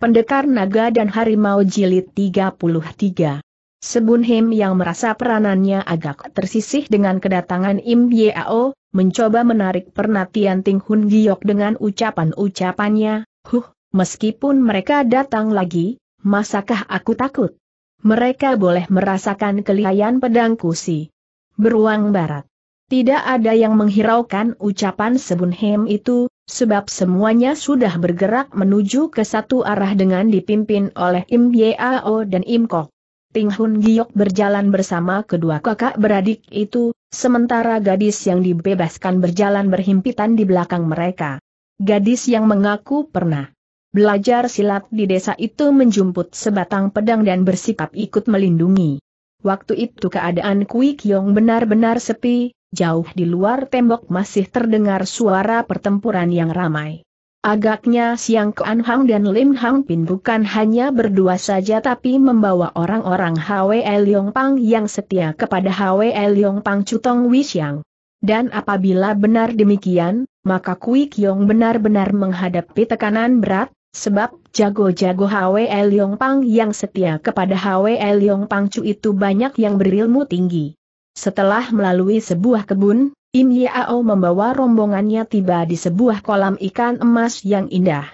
Pendekar Naga dan Harimau Jilid 33 Sebun Him yang merasa peranannya agak tersisih dengan kedatangan Im Yao, mencoba menarik perhatian Ting Hun Giok dengan ucapan-ucapannya, Huh, meskipun mereka datang lagi, masakah aku takut? Mereka boleh merasakan kelihayan pedangku si. Beruang Barat. Tidak ada yang menghiraukan ucapan Sebun Him itu, sebab semuanya sudah bergerak menuju ke satu arah dengan dipimpin oleh Im Yao dan Im Kok. Ting Hun Giok berjalan bersama kedua kakak beradik itu, sementara gadis yang dibebaskan berjalan berhimpitan di belakang mereka. Gadis yang mengaku pernah belajar silat di desa itu menjumput sebatang pedang dan bersikap ikut melindungi. Waktu itu keadaan Kui Kiong benar-benar sepi, jauh di luar tembok masih terdengar suara pertempuran yang ramai. Agaknya Siang Kuan Hang dan Lim Hang Pin bukan hanya berdua saja tapi membawa orang-orang Hwe Leong Pang yang setia kepada Hwe Leong Pang Cutong Wisiang. Dan apabila benar demikian, maka Kui Kiong benar-benar menghadapi tekanan berat, sebab jago-jago Hwe Leong Pang yang setia kepada Hwe Leong Pang Cu itu banyak yang berilmu tinggi. Setelah melalui sebuah kebun, Im Yao membawa rombongannya tiba di sebuah kolam ikan emas yang indah.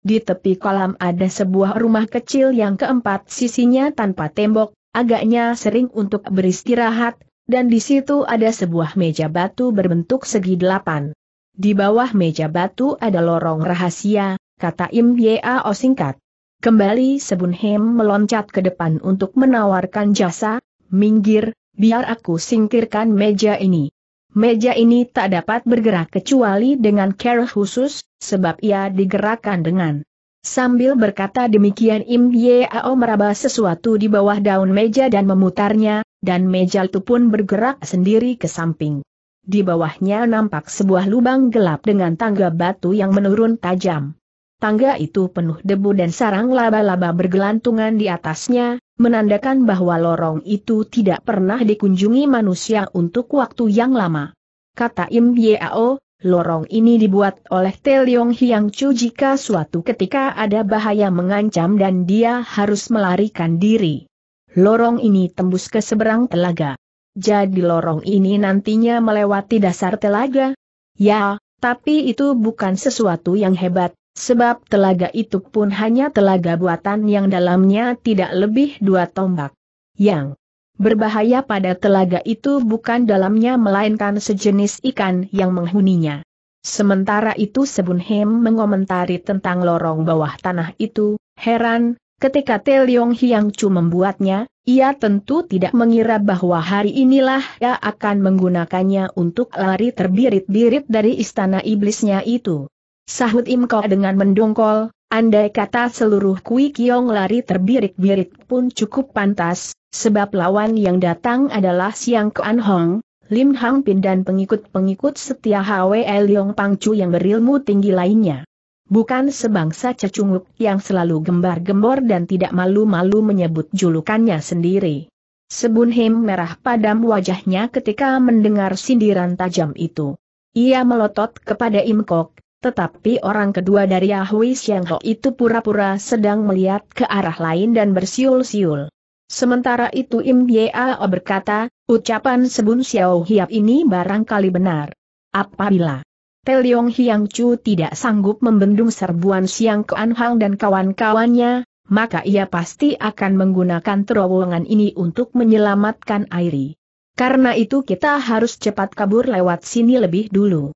Di tepi kolam ada sebuah rumah kecil yang keempat sisinya tanpa tembok, agaknya sering untuk beristirahat, dan di situ ada sebuah meja batu berbentuk segi delapan. Di bawah meja batu ada lorong rahasia, kata Im Yao singkat. Kembali Sebun Hem meloncat ke depan untuk menawarkan jasa, minggir, Biar aku singkirkan meja ini. Meja ini tak dapat bergerak kecuali dengan care khusus, sebab ia digerakkan dengan. Sambil berkata demikian Im Ye-Ao meraba sesuatu di bawah daun meja dan memutarnya, dan meja itu pun bergerak sendiri ke samping. Di bawahnya nampak sebuah lubang gelap dengan tangga batu yang menurun tajam tangga itu penuh debu dan sarang laba-laba bergelantungan di atasnya, menandakan bahwa lorong itu tidak pernah dikunjungi manusia untuk waktu yang lama. Kata Im Yeo, lorong ini dibuat oleh Teliong Hiang Chu jika suatu ketika ada bahaya mengancam dan dia harus melarikan diri. Lorong ini tembus ke seberang telaga. Jadi lorong ini nantinya melewati dasar telaga? Ya, tapi itu bukan sesuatu yang hebat, Sebab telaga itu pun hanya telaga buatan yang dalamnya tidak lebih dua tombak. Yang berbahaya pada telaga itu bukan dalamnya melainkan sejenis ikan yang menghuninya. Sementara itu Hem mengomentari tentang lorong bawah tanah itu, heran, ketika Yong Hiang Chu membuatnya, ia tentu tidak mengira bahwa hari inilah ia akan menggunakannya untuk lari terbirit-birit dari istana iblisnya itu. Sahut Kok dengan mendongkol, andai kata seluruh Kui Kiong lari terbirik-birik pun cukup pantas, sebab lawan yang datang adalah Siang Kuan Hong, Lim Hang Pin dan pengikut-pengikut setia Hwe Leong Pangcu yang berilmu tinggi lainnya. Bukan sebangsa cecunguk yang selalu gembar-gembor dan tidak malu-malu menyebut julukannya sendiri. Sebun Him merah padam wajahnya ketika mendengar sindiran tajam itu. Ia melotot kepada Imkok, tetapi orang kedua dari Yahui Xiang Ho itu pura-pura sedang melihat ke arah lain dan bersiul-siul. Sementara itu Im Yao berkata, ucapan Sebun Xiao Hiap ini barangkali benar. Apabila Te Teliong Hiang Chu tidak sanggup membendung serbuan Siang Kuan Hang dan kawan-kawannya, maka ia pasti akan menggunakan terowongan ini untuk menyelamatkan Airi. Karena itu kita harus cepat kabur lewat sini lebih dulu.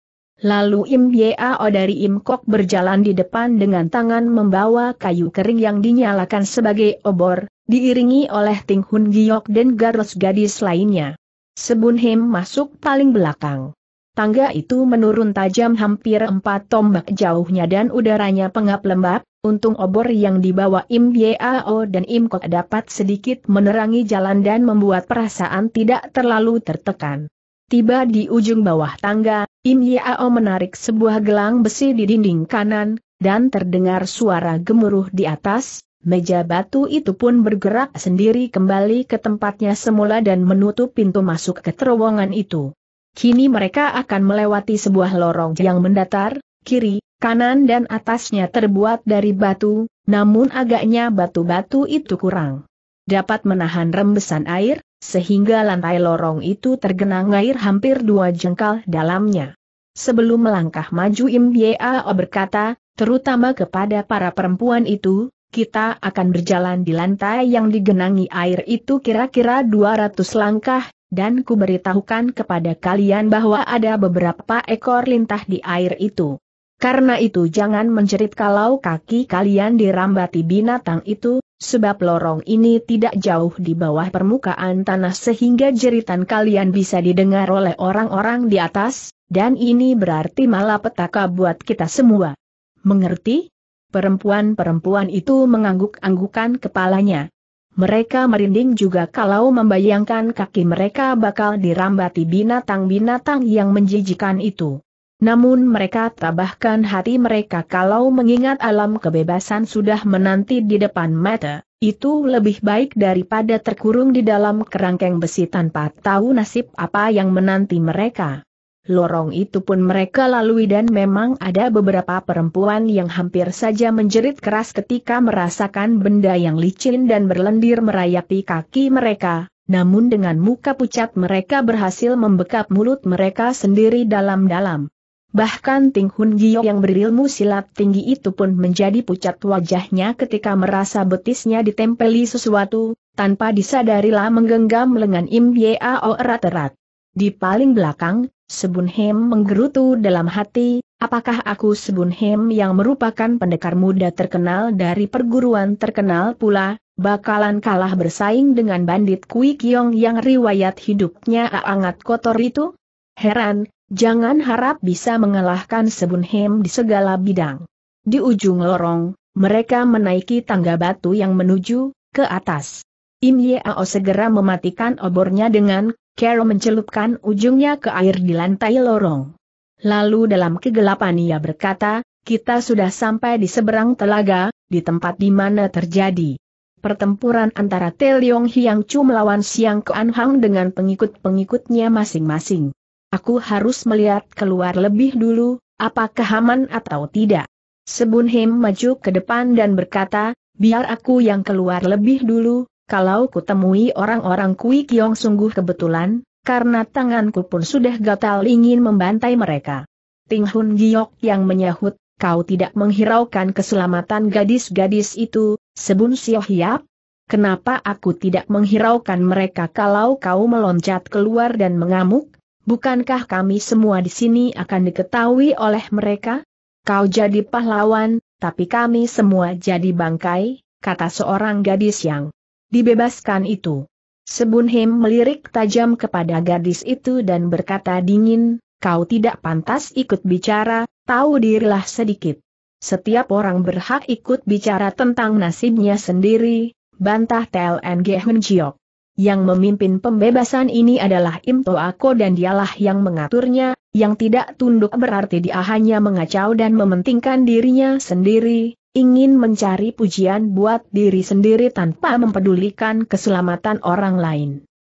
Lalu Im Yao dari Im Kok berjalan di depan dengan tangan membawa kayu kering yang dinyalakan sebagai obor, diiringi oleh Ting Hun Giok dan Garus gadis lainnya. Sebun Him masuk paling belakang. Tangga itu menurun tajam hampir empat tombak jauhnya dan udaranya pengap lembab, untung obor yang dibawa Im Yao dan Im Kok dapat sedikit menerangi jalan dan membuat perasaan tidak terlalu tertekan. Tiba di ujung bawah tangga, Im Yao menarik sebuah gelang besi di dinding kanan, dan terdengar suara gemuruh di atas, meja batu itu pun bergerak sendiri kembali ke tempatnya semula dan menutup pintu masuk ke terowongan itu. Kini mereka akan melewati sebuah lorong yang mendatar, kiri, kanan dan atasnya terbuat dari batu, namun agaknya batu-batu itu kurang dapat menahan rembesan air, sehingga lantai lorong itu tergenang air hampir dua jengkal dalamnya. Sebelum melangkah maju Im Yeo berkata, terutama kepada para perempuan itu, kita akan berjalan di lantai yang digenangi air itu kira-kira 200 langkah, dan ku beritahukan kepada kalian bahwa ada beberapa ekor lintah di air itu. Karena itu jangan menjerit kalau kaki kalian dirambati binatang itu, sebab lorong ini tidak jauh di bawah permukaan tanah sehingga jeritan kalian bisa didengar oleh orang-orang di atas, dan ini berarti malapetaka buat kita semua. Mengerti? Perempuan-perempuan itu mengangguk-anggukan kepalanya. Mereka merinding juga kalau membayangkan kaki mereka bakal dirambati binatang-binatang yang menjijikan itu. Namun mereka tabahkan hati mereka kalau mengingat alam kebebasan sudah menanti di depan mata, itu lebih baik daripada terkurung di dalam kerangkeng besi tanpa tahu nasib apa yang menanti mereka. Lorong itu pun mereka lalui dan memang ada beberapa perempuan yang hampir saja menjerit keras ketika merasakan benda yang licin dan berlendir merayapi kaki mereka, namun dengan muka pucat mereka berhasil membekap mulut mereka sendiri dalam-dalam. Bahkan Ting Hun Gio yang berilmu silat tinggi itu pun menjadi pucat wajahnya ketika merasa betisnya ditempeli sesuatu, tanpa disadarilah menggenggam lengan Im Yeo erat-erat. Di paling belakang, Sebun Hem menggerutu dalam hati, apakah aku Sebun Hem yang merupakan pendekar muda terkenal dari perguruan terkenal pula, bakalan kalah bersaing dengan bandit Kui Kiong yang riwayat hidupnya aangat kotor itu? Heran, Jangan harap bisa mengalahkan Sebunhem di segala bidang. Di ujung lorong, mereka menaiki tangga batu yang menuju ke atas. Im Ao segera mematikan obornya dengan Carol mencelupkan ujungnya ke air di lantai lorong. Lalu dalam kegelapan ia berkata, kita sudah sampai di seberang telaga, di tempat di mana terjadi pertempuran antara Teliong Hiang Chu melawan Siang Kuan Hang dengan pengikut-pengikutnya masing-masing. Aku harus melihat keluar lebih dulu, apakah aman atau tidak. Sebunhim maju ke depan dan berkata, biar aku yang keluar lebih dulu, kalau kutemui orang-orang Kui Kiong sungguh kebetulan, karena tanganku pun sudah gatal ingin membantai mereka. Ting Hun Giok yang menyahut, kau tidak menghiraukan keselamatan gadis-gadis itu, sebun Sio Hiap? Kenapa aku tidak menghiraukan mereka kalau kau meloncat keluar dan mengamuk? Bukankah kami semua di sini akan diketahui oleh mereka? Kau jadi pahlawan, tapi kami semua jadi bangkai, kata seorang gadis yang dibebaskan itu. Sebunhim melirik tajam kepada gadis itu dan berkata dingin, kau tidak pantas ikut bicara, tahu dirilah sedikit. Setiap orang berhak ikut bicara tentang nasibnya sendiri, bantah TLNG Hunjiok. Yang memimpin pembebasan ini adalah Im Toako dan dialah yang mengaturnya, yang tidak tunduk berarti dia hanya mengacau dan mementingkan dirinya sendiri, ingin mencari pujian buat diri sendiri tanpa mempedulikan keselamatan orang lain.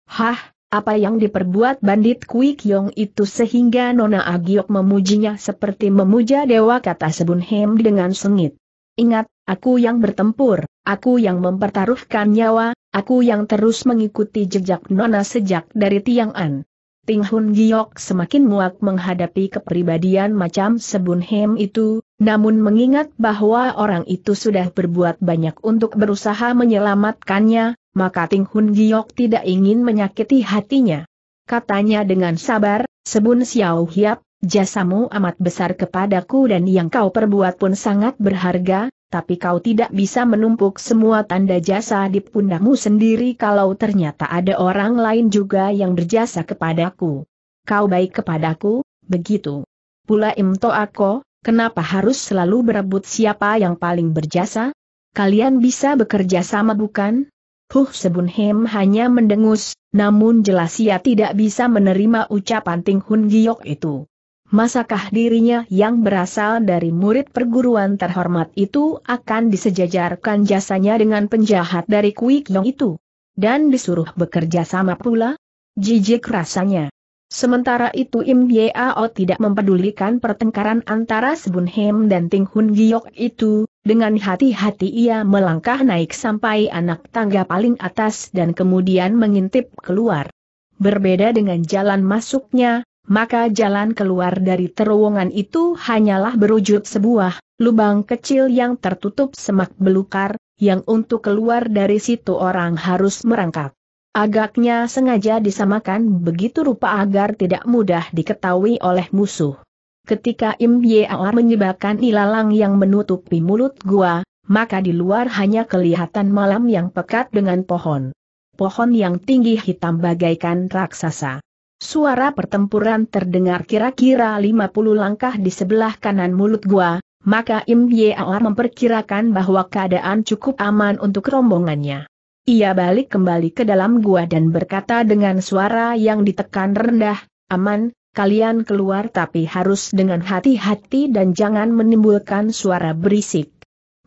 Hah, apa yang diperbuat bandit Kui Kyong itu sehingga Nona Agiok memujinya seperti memuja dewa kata Sebun Hem dengan sengit. Ingat, aku yang bertempur, aku yang mempertaruhkan nyawa, Aku yang terus mengikuti jejak Nona sejak dari Tiang'an. Ting Hun Giok semakin muak menghadapi kepribadian macam Sebun Hem itu, namun mengingat bahwa orang itu sudah berbuat banyak untuk berusaha menyelamatkannya, maka Ting Hun Giok tidak ingin menyakiti hatinya. Katanya dengan sabar, Sebun Xiao Hiap, jasamu amat besar kepadaku dan yang kau perbuat pun sangat berharga, tapi kau tidak bisa menumpuk semua tanda jasa di pundamu sendiri kalau ternyata ada orang lain juga yang berjasa kepadaku. Kau baik kepadaku, begitu. Pula imto aku, kenapa harus selalu berebut siapa yang paling berjasa? Kalian bisa bekerja sama bukan? Huh sebunhem hanya mendengus, namun jelas ia tidak bisa menerima ucapan Ting Hun Giok itu. Masakah dirinya yang berasal dari murid perguruan terhormat itu akan disejajarkan jasanya dengan penjahat dari Kuik Yong itu? Dan disuruh bekerja sama pula? Jijik rasanya. Sementara itu Im Yao tidak mempedulikan pertengkaran antara Sebun Hem dan Ting Hun Giok itu, dengan hati-hati ia melangkah naik sampai anak tangga paling atas dan kemudian mengintip keluar. Berbeda dengan jalan masuknya, maka jalan keluar dari terowongan itu hanyalah berujud sebuah lubang kecil yang tertutup semak belukar, yang untuk keluar dari situ orang harus merangkak. Agaknya sengaja disamakan begitu rupa agar tidak mudah diketahui oleh musuh. Ketika Im Year menyebabkan ilalang yang menutupi mulut gua, maka di luar hanya kelihatan malam yang pekat dengan pohon. Pohon yang tinggi hitam bagaikan raksasa. Suara pertempuran terdengar kira-kira 50 langkah di sebelah kanan mulut gua, maka Im Year memperkirakan bahwa keadaan cukup aman untuk rombongannya. Ia balik kembali ke dalam gua dan berkata dengan suara yang ditekan rendah, aman, kalian keluar tapi harus dengan hati-hati dan jangan menimbulkan suara berisik.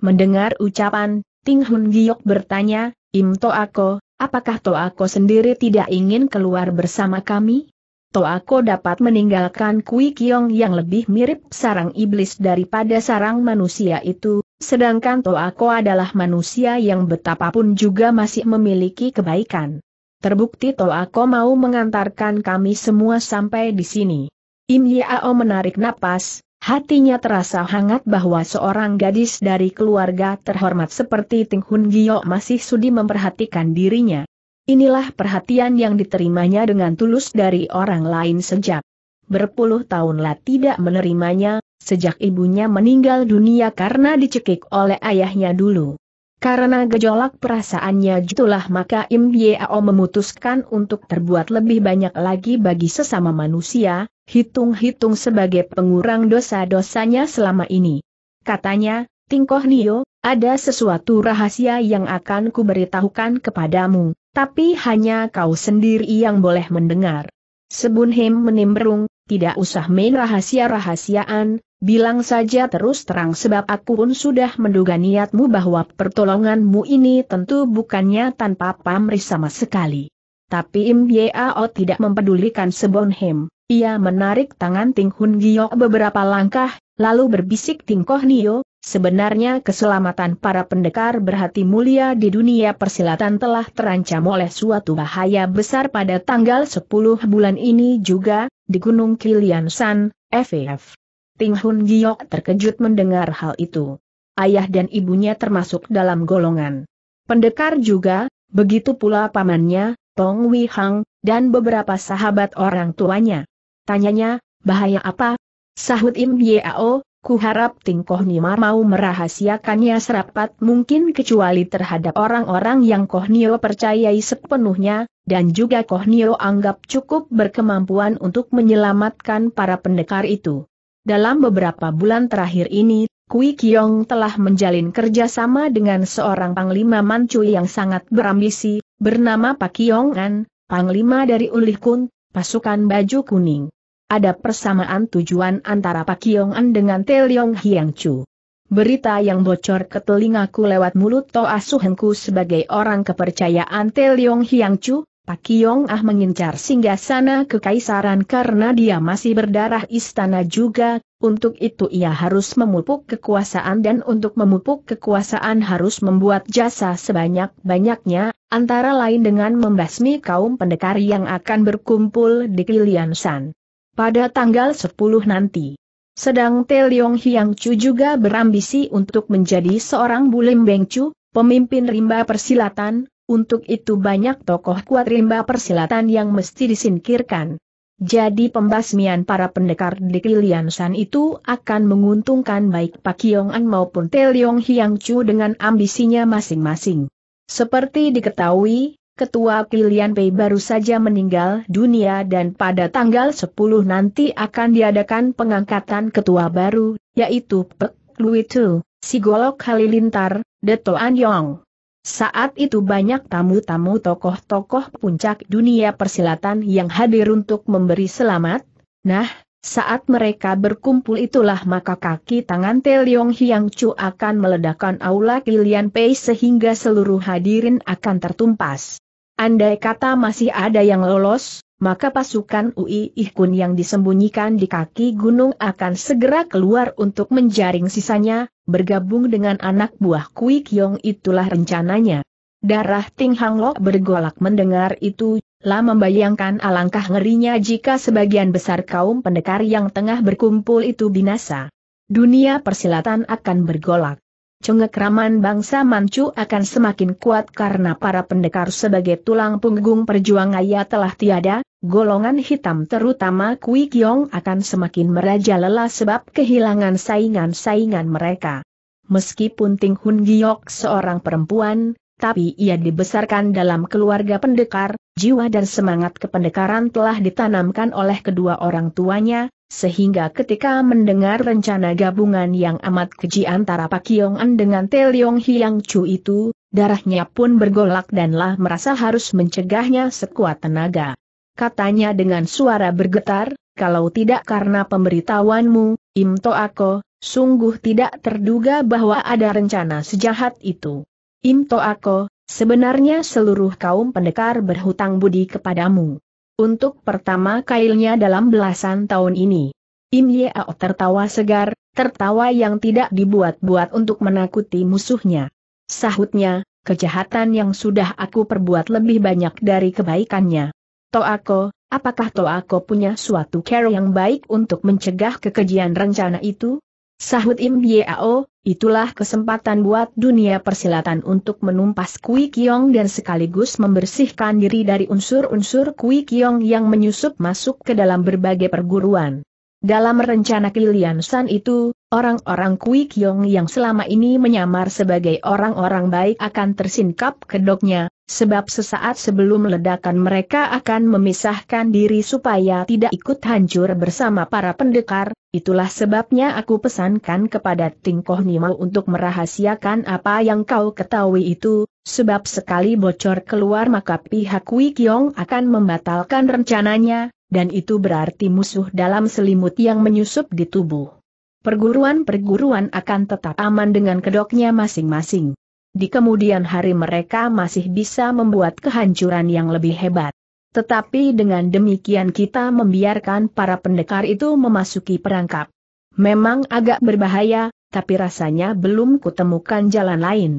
Mendengar ucapan, Ting Hun Giok bertanya, Im To Ako, Apakah Toako sendiri tidak ingin keluar bersama kami? Toako dapat meninggalkan Kui Kiong yang lebih mirip sarang iblis daripada sarang manusia itu, sedangkan Toako adalah manusia yang betapapun juga masih memiliki kebaikan. Terbukti Toako mau mengantarkan kami semua sampai di sini. Im Yao menarik napas, Hatinya terasa hangat bahwa seorang gadis dari keluarga terhormat seperti Ting Hun Gio masih sudi memperhatikan dirinya. Inilah perhatian yang diterimanya dengan tulus dari orang lain sejak berpuluh tahunlah tidak menerimanya, sejak ibunya meninggal dunia karena dicekik oleh ayahnya dulu. Karena gejolak perasaannya itulah maka Im Yeo memutuskan untuk terbuat lebih banyak lagi bagi sesama manusia, hitung-hitung sebagai pengurang dosa-dosanya selama ini. Katanya, Tingkoh Nio, ada sesuatu rahasia yang akan kuberitahukan kepadamu, tapi hanya kau sendiri yang boleh mendengar. Sebunhem menimbrung, tidak usah main rahasia-rahasiaan, bilang saja terus terang sebab aku pun sudah menduga niatmu bahwa pertolonganmu ini tentu bukannya tanpa pamrih sama sekali. Tapi Im Yeo tidak mempedulikan Sebunhem. Ia menarik tangan Ting Hun Giok beberapa langkah, lalu berbisik Ting Koh Nio, sebenarnya keselamatan para pendekar berhati mulia di dunia persilatan telah terancam oleh suatu bahaya besar pada tanggal 10 bulan ini juga, di Gunung Kilian San, FF. Ting Hun Giok terkejut mendengar hal itu. Ayah dan ibunya termasuk dalam golongan pendekar juga, begitu pula pamannya, Tong Wei Hang, dan beberapa sahabat orang tuanya. Tanyanya, bahaya apa? Sahut Im Yao, ku harap Ni Nimar mau merahasiakannya serapat mungkin kecuali terhadap orang-orang yang Koh Nio percayai sepenuhnya, dan juga Koh Nio anggap cukup berkemampuan untuk menyelamatkan para pendekar itu. Dalam beberapa bulan terakhir ini, Kui Kiong telah menjalin kerjasama dengan seorang panglima Manchu yang sangat berambisi, bernama Pak Kiong An, panglima dari Ulih Kun, pasukan baju kuning. Ada persamaan tujuan antara Pak Yong-an dengan Te Leong Hiang Chu. Berita yang bocor ke telingaku lewat mulut Toa ah Suhenku sebagai orang kepercayaan Te Leong Hiang Chu, Pak Yong Ah mengincar singgah singgasana kekaisaran karena dia masih berdarah istana juga, untuk itu ia harus memupuk kekuasaan dan untuk memupuk kekuasaan harus membuat jasa sebanyak-banyaknya, antara lain dengan membasmi kaum pendekar yang akan berkumpul di Kilian San pada tanggal 10 nanti. Sedang Te Leong Hiang Chu juga berambisi untuk menjadi seorang Bulim Beng Chu, pemimpin rimba persilatan, untuk itu banyak tokoh kuat rimba persilatan yang mesti disingkirkan. Jadi pembasmian para pendekar di Kilian San itu akan menguntungkan baik Pak Yong An maupun Te Leong Hiang Chu dengan ambisinya masing-masing. Seperti diketahui, Ketua Kilian Pei baru saja meninggal dunia dan pada tanggal 10 nanti akan diadakan pengangkatan ketua baru, yaitu Pek Lui Tu, Sigolok Halilintar, Deto An Yong. Saat itu banyak tamu-tamu tokoh-tokoh puncak dunia persilatan yang hadir untuk memberi selamat. Nah, saat mereka berkumpul itulah maka kaki tangan Teliong Hiang Chu akan meledakkan aula Kilian Pei sehingga seluruh hadirin akan tertumpas. Andai kata masih ada yang lolos, maka pasukan UI Ihkun yang disembunyikan di kaki gunung akan segera keluar untuk menjaring sisanya, bergabung dengan anak buah Kui Kyong itulah rencananya. Darah Ting Hang Lok bergolak mendengar itu, lah membayangkan alangkah ngerinya jika sebagian besar kaum pendekar yang tengah berkumpul itu binasa. Dunia persilatan akan bergolak. Cengkeraman bangsa Manchu akan semakin kuat karena para pendekar sebagai tulang punggung perjuangannya telah tiada, golongan hitam terutama Kui Kiong akan semakin merajalela sebab kehilangan saingan-saingan mereka. Meskipun Ting Hun Giok seorang perempuan, tapi ia dibesarkan dalam keluarga pendekar, jiwa dan semangat kependekaran telah ditanamkan oleh kedua orang tuanya, sehingga ketika mendengar rencana gabungan yang amat keji antara Pak Yong-an dengan Leong Hiang Chu itu, darahnya pun bergolak danlah merasa harus mencegahnya sekuat tenaga. Katanya dengan suara bergetar, kalau tidak karena pemberitahuanmu, Im Ako, sungguh tidak terduga bahwa ada rencana sejahat itu. Im Ako, sebenarnya seluruh kaum pendekar berhutang budi kepadamu. Untuk pertama kailnya dalam belasan tahun ini. Im Yeo tertawa segar, tertawa yang tidak dibuat-buat untuk menakuti musuhnya. Sahutnya, kejahatan yang sudah aku perbuat lebih banyak dari kebaikannya. Toako, apakah Toako punya suatu cara yang baik untuk mencegah kekejian rencana itu? Sahut Im Yao, itulah kesempatan buat dunia persilatan untuk menumpas Kui Kiong dan sekaligus membersihkan diri dari unsur-unsur Kui Kiong yang menyusup masuk ke dalam berbagai perguruan. Dalam rencana Kilian San itu, orang-orang Kui Kiong yang selama ini menyamar sebagai orang-orang baik akan tersingkap kedoknya, sebab sesaat sebelum ledakan mereka akan memisahkan diri supaya tidak ikut hancur bersama para pendekar, itulah sebabnya aku pesankan kepada Tingkoh Nima untuk merahasiakan apa yang kau ketahui itu, sebab sekali bocor keluar maka pihak Wikyong akan membatalkan rencananya, dan itu berarti musuh dalam selimut yang menyusup di tubuh. Perguruan-perguruan akan tetap aman dengan kedoknya masing-masing. Di kemudian hari mereka masih bisa membuat kehancuran yang lebih hebat. Tetapi dengan demikian kita membiarkan para pendekar itu memasuki perangkap. Memang agak berbahaya, tapi rasanya belum kutemukan jalan lain.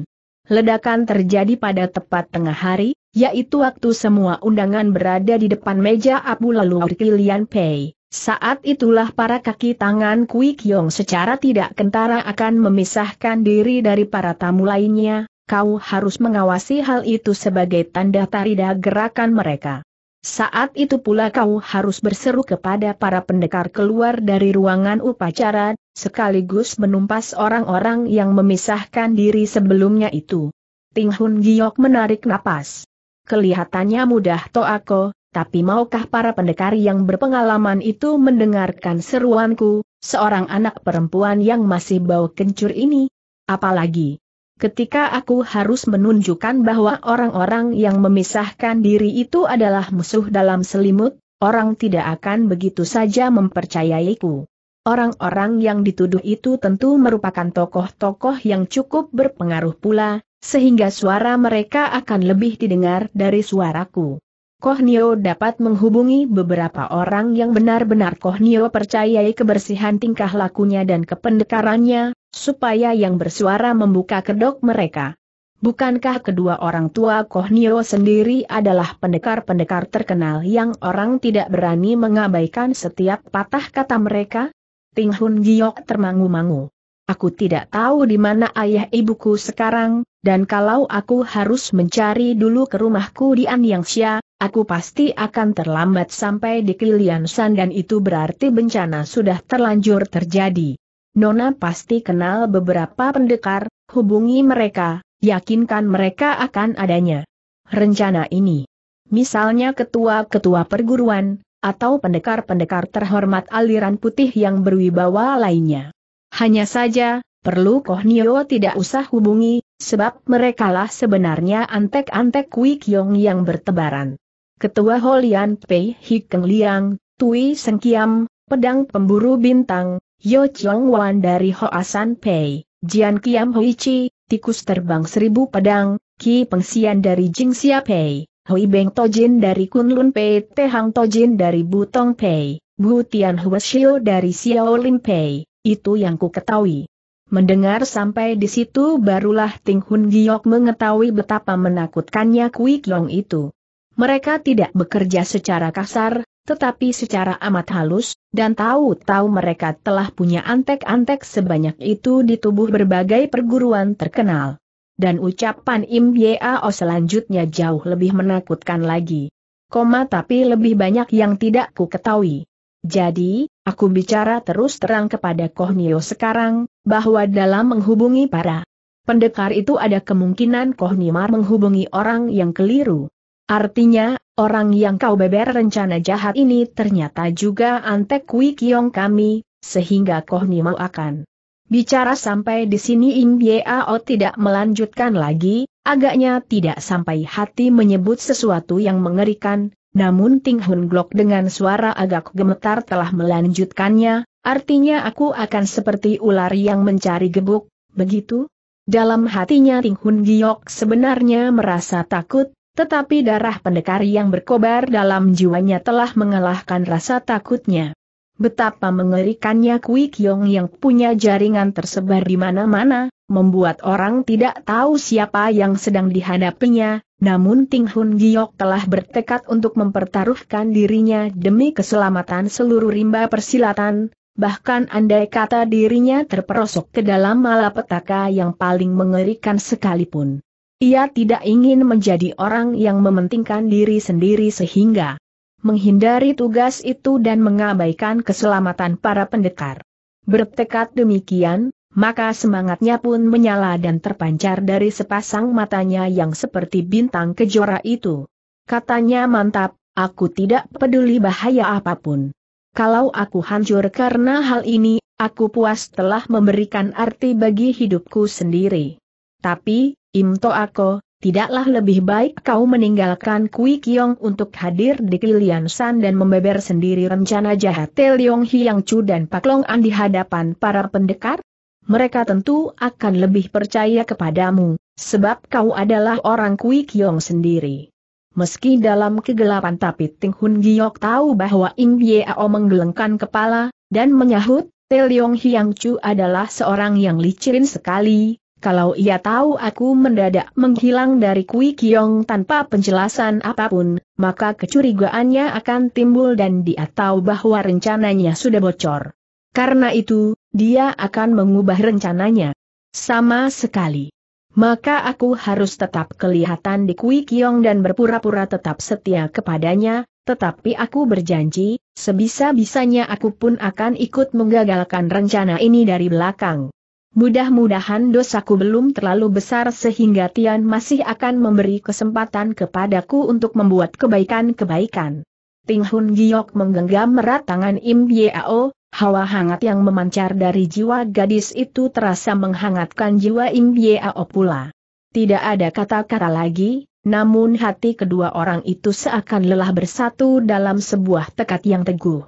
Ledakan terjadi pada tepat tengah hari, yaitu waktu semua undangan berada di depan meja Abu lalu Kilian Pei. Saat itulah para kaki tangan Kui Kiong secara tidak kentara akan memisahkan diri dari para tamu lainnya, kau harus mengawasi hal itu sebagai tanda tarida gerakan mereka. Saat itu pula kau harus berseru kepada para pendekar keluar dari ruangan upacara, sekaligus menumpas orang-orang yang memisahkan diri sebelumnya itu. Ting Hun Giok menarik napas. Kelihatannya mudah Toako, tapi maukah para pendekar yang berpengalaman itu mendengarkan seruanku, seorang anak perempuan yang masih bau kencur ini? Apalagi, ketika aku harus menunjukkan bahwa orang-orang yang memisahkan diri itu adalah musuh dalam selimut, orang tidak akan begitu saja mempercayaiku. Orang-orang yang dituduh itu tentu merupakan tokoh-tokoh yang cukup berpengaruh pula, sehingga suara mereka akan lebih didengar dari suaraku. Koh Nio dapat menghubungi beberapa orang yang benar-benar Koh Nio percayai kebersihan tingkah lakunya dan kependekarannya, supaya yang bersuara membuka kedok mereka. Bukankah kedua orang tua Koh Nio sendiri adalah pendekar-pendekar terkenal yang orang tidak berani mengabaikan setiap patah kata mereka? Ting Hun Giok termangu-mangu. Aku tidak tahu di mana ayah ibuku sekarang, dan kalau aku harus mencari dulu ke rumahku di Anyangxia, Aku pasti akan terlambat sampai di Kiliansan dan itu berarti bencana sudah terlanjur terjadi. Nona pasti kenal beberapa pendekar, hubungi mereka, yakinkan mereka akan adanya. Rencana ini. Misalnya ketua-ketua perguruan, atau pendekar-pendekar terhormat aliran putih yang berwibawa lainnya. Hanya saja, perlu Kohnio tidak usah hubungi, sebab merekalah sebenarnya antek-antek Kui Kyong yang bertebaran. Ketua Holian Pei Hikeng Liang, Tui Sengkiam, Pedang Pemburu Bintang, Yo Chong Wan dari Hoasan Pei, Jian Kiam Hui Chi, Tikus Terbang Seribu Pedang, Ki Pengsian dari Jing Jingxia Pei, Hui Beng Tojin dari Kunlun Pei, Tehang Tojin dari Butong Pei, Bu Tian Huashio dari Xiaolin Pei, itu yang ku ketahui. Mendengar sampai di situ barulah Ting Hun Giok mengetahui betapa menakutkannya Kui Kiong itu. Mereka tidak bekerja secara kasar, tetapi secara amat halus, dan tahu-tahu mereka telah punya antek-antek sebanyak itu di tubuh berbagai perguruan terkenal. Dan ucapan Im Yeo selanjutnya jauh lebih menakutkan lagi. Koma tapi lebih banyak yang tidak ku ketahui. Jadi, aku bicara terus terang kepada Kohnio sekarang, bahwa dalam menghubungi para pendekar itu ada kemungkinan Kohnimar menghubungi orang yang keliru. Artinya, orang yang kau beber rencana jahat ini ternyata juga antek kui Kiong kami, sehingga Koh mau akan. Bicara sampai di sini Im Yeo tidak melanjutkan lagi, agaknya tidak sampai hati menyebut sesuatu yang mengerikan, namun Ting Hun Glock dengan suara agak gemetar telah melanjutkannya, artinya aku akan seperti ular yang mencari gebuk, begitu? Dalam hatinya Ting Hun Giok sebenarnya merasa takut, tetapi darah pendekar yang berkobar dalam jiwanya telah mengalahkan rasa takutnya. Betapa mengerikannya Kui Kiong yang punya jaringan tersebar di mana-mana, membuat orang tidak tahu siapa yang sedang dihadapinya, namun Ting Hun Giok telah bertekad untuk mempertaruhkan dirinya demi keselamatan seluruh rimba persilatan, bahkan andai kata dirinya terperosok ke dalam malapetaka yang paling mengerikan sekalipun. Ia tidak ingin menjadi orang yang mementingkan diri sendiri sehingga menghindari tugas itu dan mengabaikan keselamatan para pendekar. Bertekad demikian, maka semangatnya pun menyala dan terpancar dari sepasang matanya yang seperti bintang kejora itu. Katanya mantap, aku tidak peduli bahaya apapun. Kalau aku hancur karena hal ini, aku puas telah memberikan arti bagi hidupku sendiri. Tapi, Imto Ako, tidaklah lebih baik kau meninggalkan Kui Kiong untuk hadir di Kilian San dan membeber sendiri rencana jahat Teliong Hiang Chu dan Pak Long An di hadapan para pendekar? Mereka tentu akan lebih percaya kepadamu, sebab kau adalah orang Kui Kiong sendiri. Meski dalam kegelapan tapi Ting Hun Giok tahu bahwa Im Yeao menggelengkan kepala, dan menyahut, Yong Hiang Chu adalah seorang yang licin sekali, kalau ia tahu aku mendadak menghilang dari Kui Kiong tanpa penjelasan apapun, maka kecurigaannya akan timbul dan dia tahu bahwa rencananya sudah bocor. Karena itu, dia akan mengubah rencananya. Sama sekali. Maka aku harus tetap kelihatan di Kui Kiong dan berpura-pura tetap setia kepadanya, tetapi aku berjanji, sebisa-bisanya aku pun akan ikut menggagalkan rencana ini dari belakang. Mudah-mudahan dosaku belum terlalu besar sehingga Tian masih akan memberi kesempatan kepadaku untuk membuat kebaikan-kebaikan. Ting Hun Giok menggenggam erat tangan Im Yeo, hawa hangat yang memancar dari jiwa gadis itu terasa menghangatkan jiwa Im Yeo pula. Tidak ada kata-kata lagi, namun hati kedua orang itu seakan lelah bersatu dalam sebuah tekad yang teguh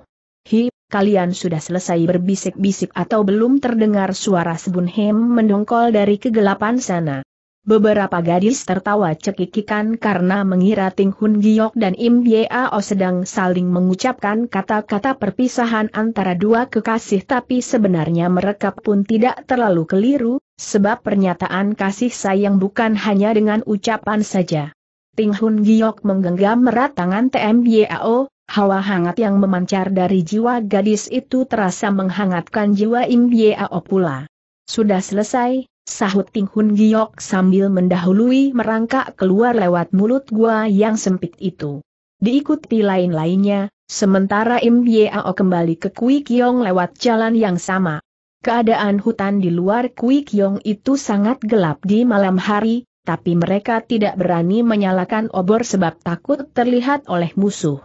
kalian sudah selesai berbisik-bisik atau belum terdengar suara Sebun Hem mendongkol dari kegelapan sana. Beberapa gadis tertawa cekikikan karena mengira Ting Hun Giok dan Im Yeo sedang saling mengucapkan kata-kata perpisahan antara dua kekasih tapi sebenarnya mereka pun tidak terlalu keliru, sebab pernyataan kasih sayang bukan hanya dengan ucapan saja. Ting Hun Giok menggenggam erat tangan TM Yeo hawa hangat yang memancar dari jiwa gadis itu terasa menghangatkan jiwa Im Yeo pula. Sudah selesai, sahut Ting Hun Giok sambil mendahului merangkak keluar lewat mulut gua yang sempit itu. Diikuti lain-lainnya, sementara Im Yeo kembali ke Kui Kiong lewat jalan yang sama. Keadaan hutan di luar Kui Kiong itu sangat gelap di malam hari, tapi mereka tidak berani menyalakan obor sebab takut terlihat oleh musuh.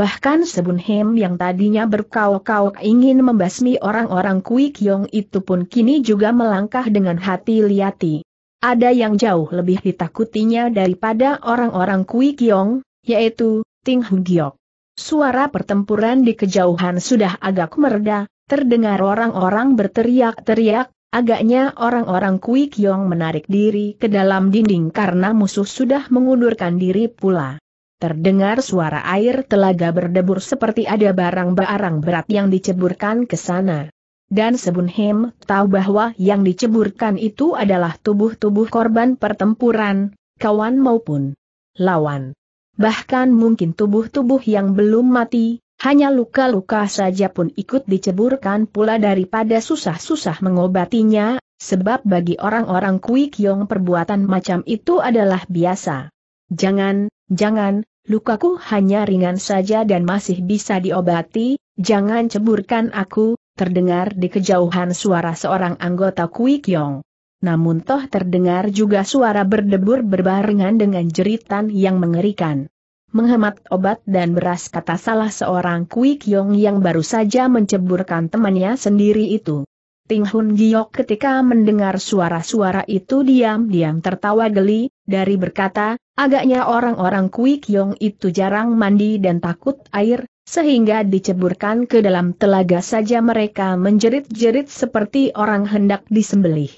Bahkan Sebunhem yang tadinya berkau-kau ingin membasmi orang-orang Kui Kiong itu pun kini juga melangkah dengan hati liati. Ada yang jauh lebih ditakutinya daripada orang-orang Kui Kiong, yaitu Ting Giok. Suara pertempuran di kejauhan sudah agak mereda, terdengar orang-orang berteriak-teriak, agaknya orang-orang Kui Kiong menarik diri ke dalam dinding karena musuh sudah mengundurkan diri pula. Terdengar suara air telaga berdebur seperti ada barang-barang berat yang diceburkan ke sana. Dan Sebun Hem tahu bahwa yang diceburkan itu adalah tubuh-tubuh korban pertempuran, kawan maupun lawan. Bahkan mungkin tubuh-tubuh yang belum mati, hanya luka-luka saja pun ikut diceburkan pula daripada susah-susah mengobatinya, sebab bagi orang-orang Kui Kiong perbuatan macam itu adalah biasa. Jangan, jangan, Lukaku hanya ringan saja dan masih bisa diobati, jangan ceburkan aku, terdengar di kejauhan suara seorang anggota Kuikyong. Namun toh terdengar juga suara berdebur berbarengan dengan jeritan yang mengerikan. Menghemat obat dan beras kata salah seorang Kuikyong yang baru saja menceburkan temannya sendiri itu. Ting Hun Giok ketika mendengar suara-suara itu diam-diam tertawa geli, dari berkata, agaknya orang-orang Kui Kyong itu jarang mandi dan takut air, sehingga diceburkan ke dalam telaga saja mereka menjerit-jerit seperti orang hendak disembelih.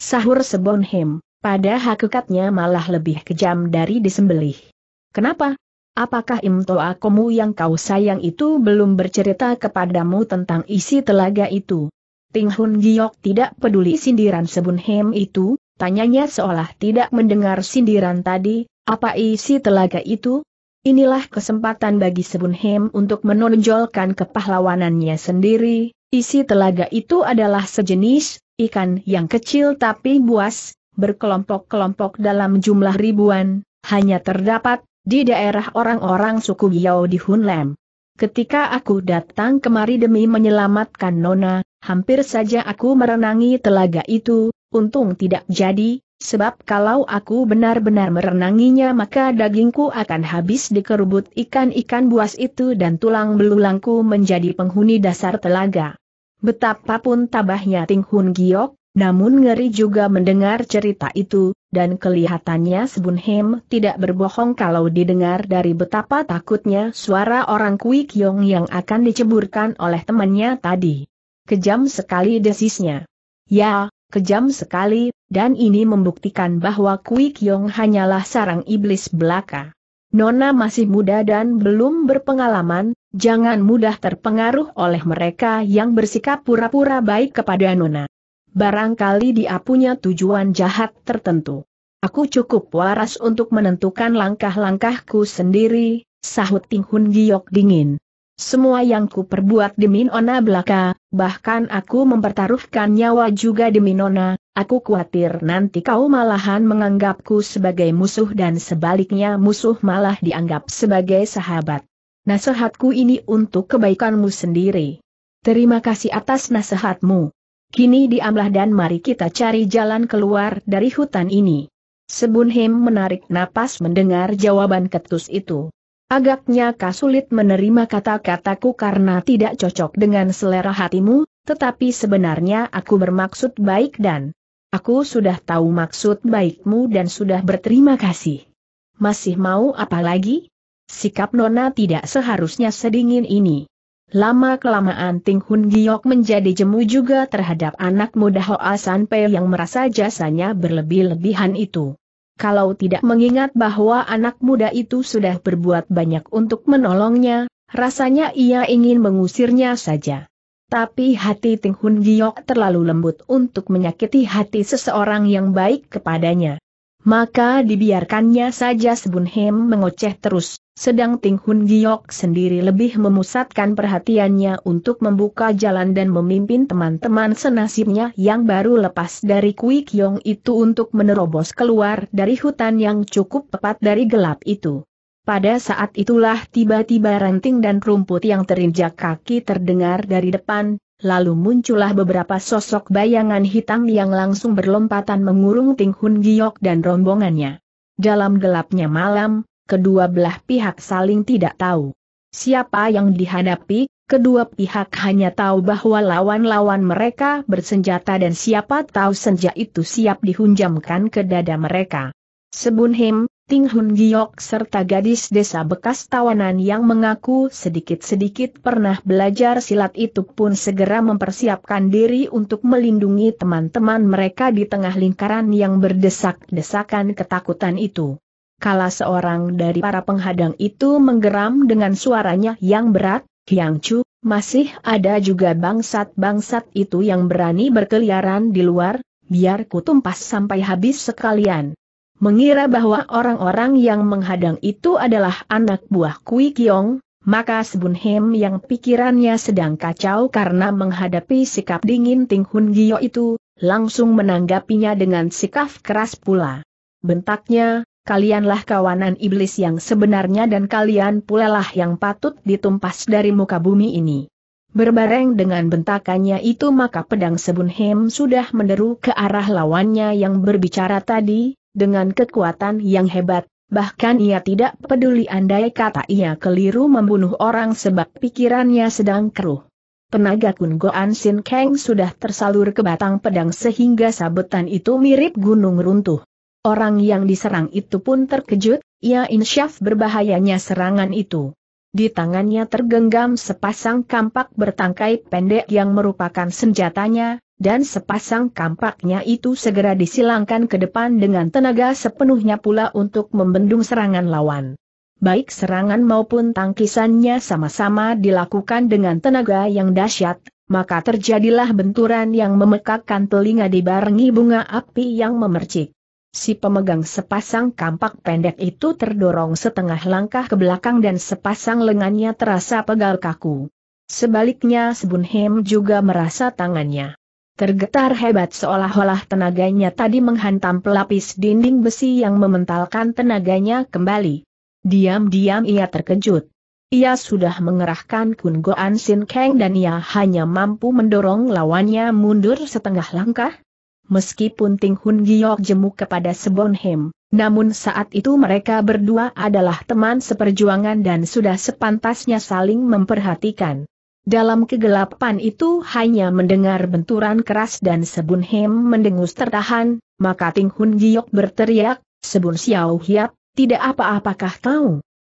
Sahur Sebonhem, pada hakikatnya malah lebih kejam dari disembelih. Kenapa? Apakah Imto Akomu yang kau sayang itu belum bercerita kepadamu tentang isi telaga itu? Ting Hun Giok tidak peduli sindiran Sebunhem itu, Tanyanya seolah tidak mendengar sindiran tadi, apa isi telaga itu? Inilah kesempatan bagi Sebunhem untuk menonjolkan kepahlawanannya sendiri, isi telaga itu adalah sejenis, ikan yang kecil tapi buas, berkelompok-kelompok dalam jumlah ribuan, hanya terdapat di daerah orang-orang suku Yao di Hunlem. Ketika aku datang kemari demi menyelamatkan Nona, hampir saja aku merenangi telaga itu, Untung tidak jadi, sebab kalau aku benar-benar merenanginya maka dagingku akan habis dikerubut ikan-ikan buas itu dan tulang belulangku menjadi penghuni dasar telaga. Betapapun tabahnya Ting Hun Giok, namun ngeri juga mendengar cerita itu, dan kelihatannya Sebun Hem tidak berbohong kalau didengar dari betapa takutnya suara orang Kui Kiong yang akan diceburkan oleh temannya tadi. Kejam sekali desisnya. Ya, kejam sekali, dan ini membuktikan bahwa Kui Kiong hanyalah sarang iblis belaka. Nona masih muda dan belum berpengalaman, jangan mudah terpengaruh oleh mereka yang bersikap pura-pura baik kepada Nona. Barangkali dia punya tujuan jahat tertentu. Aku cukup waras untuk menentukan langkah-langkahku sendiri, sahut Ting Hun Giok dingin. Semua yang ku perbuat demi Nona belaka, bahkan aku mempertaruhkan nyawa juga demi Nona, aku khawatir nanti kau malahan menganggapku sebagai musuh dan sebaliknya musuh malah dianggap sebagai sahabat. Nasihatku ini untuk kebaikanmu sendiri. Terima kasih atas nasihatmu. Kini diamlah dan mari kita cari jalan keluar dari hutan ini. Sebunhim menarik napas mendengar jawaban ketus itu. Agaknya kau sulit menerima kata-kataku karena tidak cocok dengan selera hatimu, tetapi sebenarnya aku bermaksud baik dan aku sudah tahu maksud baikmu dan sudah berterima kasih. Masih mau apa lagi? Sikap Nona tidak seharusnya sedingin ini. Lama-kelamaan Ting Hun Giok menjadi jemu juga terhadap anak muda Hoa San Pei yang merasa jasanya berlebih-lebihan itu kalau tidak mengingat bahwa anak muda itu sudah berbuat banyak untuk menolongnya, rasanya ia ingin mengusirnya saja. Tapi hati Ting Hun Giok terlalu lembut untuk menyakiti hati seseorang yang baik kepadanya. Maka dibiarkannya saja Sebun Hem mengoceh terus, sedang Ting Hun Giok sendiri lebih memusatkan perhatiannya untuk membuka jalan dan memimpin teman-teman senasibnya yang baru lepas dari Kui Kiong itu untuk menerobos keluar dari hutan yang cukup tepat dari gelap itu. Pada saat itulah tiba-tiba ranting dan rumput yang terinjak kaki terdengar dari depan, lalu muncullah beberapa sosok bayangan hitam yang langsung berlompatan mengurung Ting Hun Giok dan rombongannya. Dalam gelapnya malam, kedua belah pihak saling tidak tahu siapa yang dihadapi, kedua pihak hanya tahu bahwa lawan-lawan mereka bersenjata dan siapa tahu senja itu siap dihunjamkan ke dada mereka. Sebunhim, Ting Hun Giok serta gadis desa bekas tawanan yang mengaku sedikit-sedikit pernah belajar silat itu pun segera mempersiapkan diri untuk melindungi teman-teman mereka di tengah lingkaran yang berdesak-desakan ketakutan itu. Kala seorang dari para penghadang itu menggeram dengan suaranya yang berat, Hyang Chu, masih ada juga bangsat-bangsat itu yang berani berkeliaran di luar, biar kutumpas sampai habis sekalian mengira bahwa orang-orang yang menghadang itu adalah anak buah Kui Kiong, maka Hem yang pikirannya sedang kacau karena menghadapi sikap dingin Ting Hun Gio itu, langsung menanggapinya dengan sikap keras pula. Bentaknya, kalianlah kawanan iblis yang sebenarnya dan kalian pula lah yang patut ditumpas dari muka bumi ini. Berbareng dengan bentakannya itu maka pedang Hem sudah menderu ke arah lawannya yang berbicara tadi, dengan kekuatan yang hebat, bahkan ia tidak peduli andai kata ia keliru membunuh orang sebab pikirannya sedang keruh. Tenaga Kun Goan Sin Kang sudah tersalur ke batang pedang sehingga sabetan itu mirip gunung runtuh. Orang yang diserang itu pun terkejut, ia ya insyaf berbahayanya serangan itu. Di tangannya tergenggam sepasang kampak bertangkai pendek yang merupakan senjatanya, dan sepasang kampaknya itu segera disilangkan ke depan dengan tenaga sepenuhnya pula untuk membendung serangan lawan. Baik serangan maupun tangkisannya sama-sama dilakukan dengan tenaga yang dahsyat, maka terjadilah benturan yang memekakkan telinga dibarengi bunga api yang memercik. Si pemegang sepasang kampak pendek itu terdorong setengah langkah ke belakang dan sepasang lengannya terasa pegal kaku. Sebaliknya Sebunhem juga merasa tangannya Tergetar hebat seolah-olah tenaganya tadi menghantam pelapis dinding besi yang mementalkan tenaganya kembali. Diam-diam ia terkejut. Ia sudah mengerahkan Kun Goan Sin Kang dan ia hanya mampu mendorong lawannya mundur setengah langkah. Meskipun Ting Hun Giok jemu kepada Sebonhem, namun saat itu mereka berdua adalah teman seperjuangan dan sudah sepantasnya saling memperhatikan. Dalam kegelapan itu hanya mendengar benturan keras dan Sebun Hem mendengus tertahan, maka Ting Hun Giok berteriak, Sebun Xiao Hiap, tidak apa-apakah kau?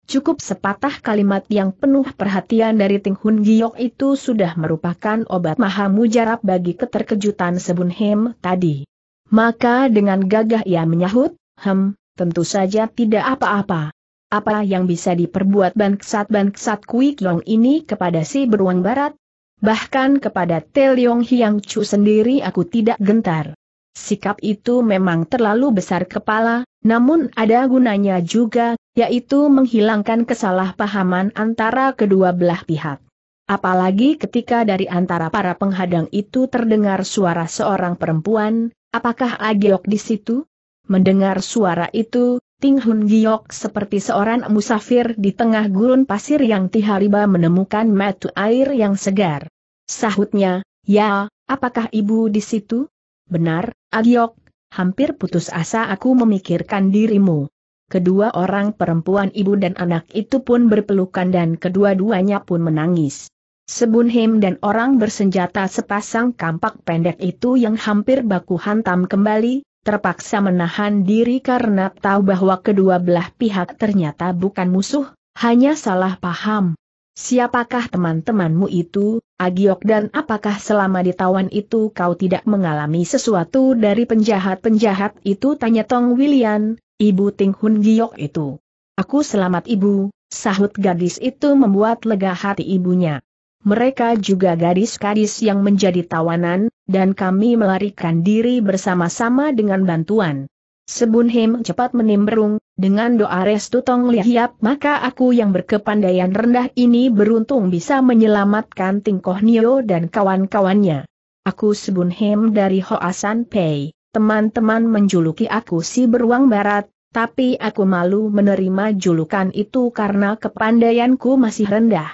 Cukup sepatah kalimat yang penuh perhatian dari Ting Hun Giok itu sudah merupakan obat maha mujarab bagi keterkejutan Sebun Hem tadi. Maka dengan gagah ia menyahut, Hem, tentu saja tidak apa-apa. Apa yang bisa diperbuat bangsat-bangsat Kui Kiong ini kepada si beruang barat? Bahkan kepada Te Teliong Hiang Chu sendiri aku tidak gentar. Sikap itu memang terlalu besar kepala, namun ada gunanya juga, yaitu menghilangkan kesalahpahaman antara kedua belah pihak. Apalagi ketika dari antara para penghadang itu terdengar suara seorang perempuan, apakah Agiok di situ? Mendengar suara itu, Ting Hun Giok seperti seorang musafir di tengah gurun pasir yang tiba menemukan matu air yang segar. Sahutnya, ya, apakah ibu di situ? Benar, Agiok, hampir putus asa aku memikirkan dirimu. Kedua orang perempuan ibu dan anak itu pun berpelukan dan kedua-duanya pun menangis. Sebunhim dan orang bersenjata sepasang kampak pendek itu yang hampir baku hantam kembali, terpaksa menahan diri karena tahu bahwa kedua belah pihak ternyata bukan musuh, hanya salah paham. Siapakah teman-temanmu itu, Agiok dan apakah selama ditawan itu kau tidak mengalami sesuatu dari penjahat-penjahat itu tanya Tong William, ibu Ting Hun Giok itu. Aku selamat ibu, sahut gadis itu membuat lega hati ibunya. Mereka juga gadis-gadis yang menjadi tawanan, dan kami melarikan diri bersama-sama dengan bantuan. Sebun Him cepat menimbrung, dengan doa restu Tong Lihiap maka aku yang berkepandaian rendah ini beruntung bisa menyelamatkan Tingkoh Nio dan kawan-kawannya. Aku Sebun Him dari Hoasan Pei, teman-teman menjuluki aku si beruang barat, tapi aku malu menerima julukan itu karena kepandaianku masih rendah.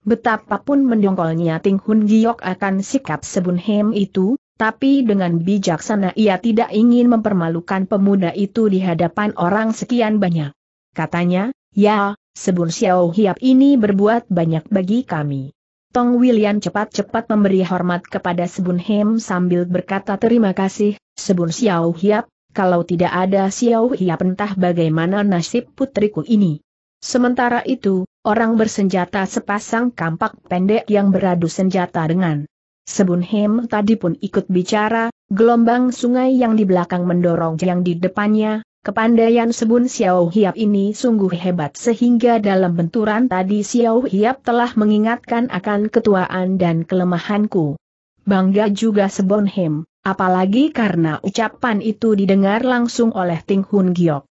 Betapapun mendongkolnya Ting Hun Giok akan sikap Sebun Hem itu, tapi dengan bijaksana ia tidak ingin mempermalukan pemuda itu di hadapan orang sekian banyak. Katanya, ya, Sebun Xiao Hiap ini berbuat banyak bagi kami. Tong William cepat-cepat memberi hormat kepada Sebun Hem sambil berkata terima kasih, Sebun Xiao Hiap, kalau tidak ada Xiao Hiap entah bagaimana nasib putriku ini. Sementara itu, orang bersenjata sepasang kampak pendek yang beradu senjata dengan Sebun Hem tadi pun ikut bicara, gelombang sungai yang di belakang mendorong yang di depannya, kepandaian Sebun Xiao Hiap ini sungguh hebat sehingga dalam benturan tadi Xiao Hiap telah mengingatkan akan ketuaan dan kelemahanku. Bangga juga Sebun Hem. Apalagi karena ucapan itu didengar langsung oleh Ting Hun Giok.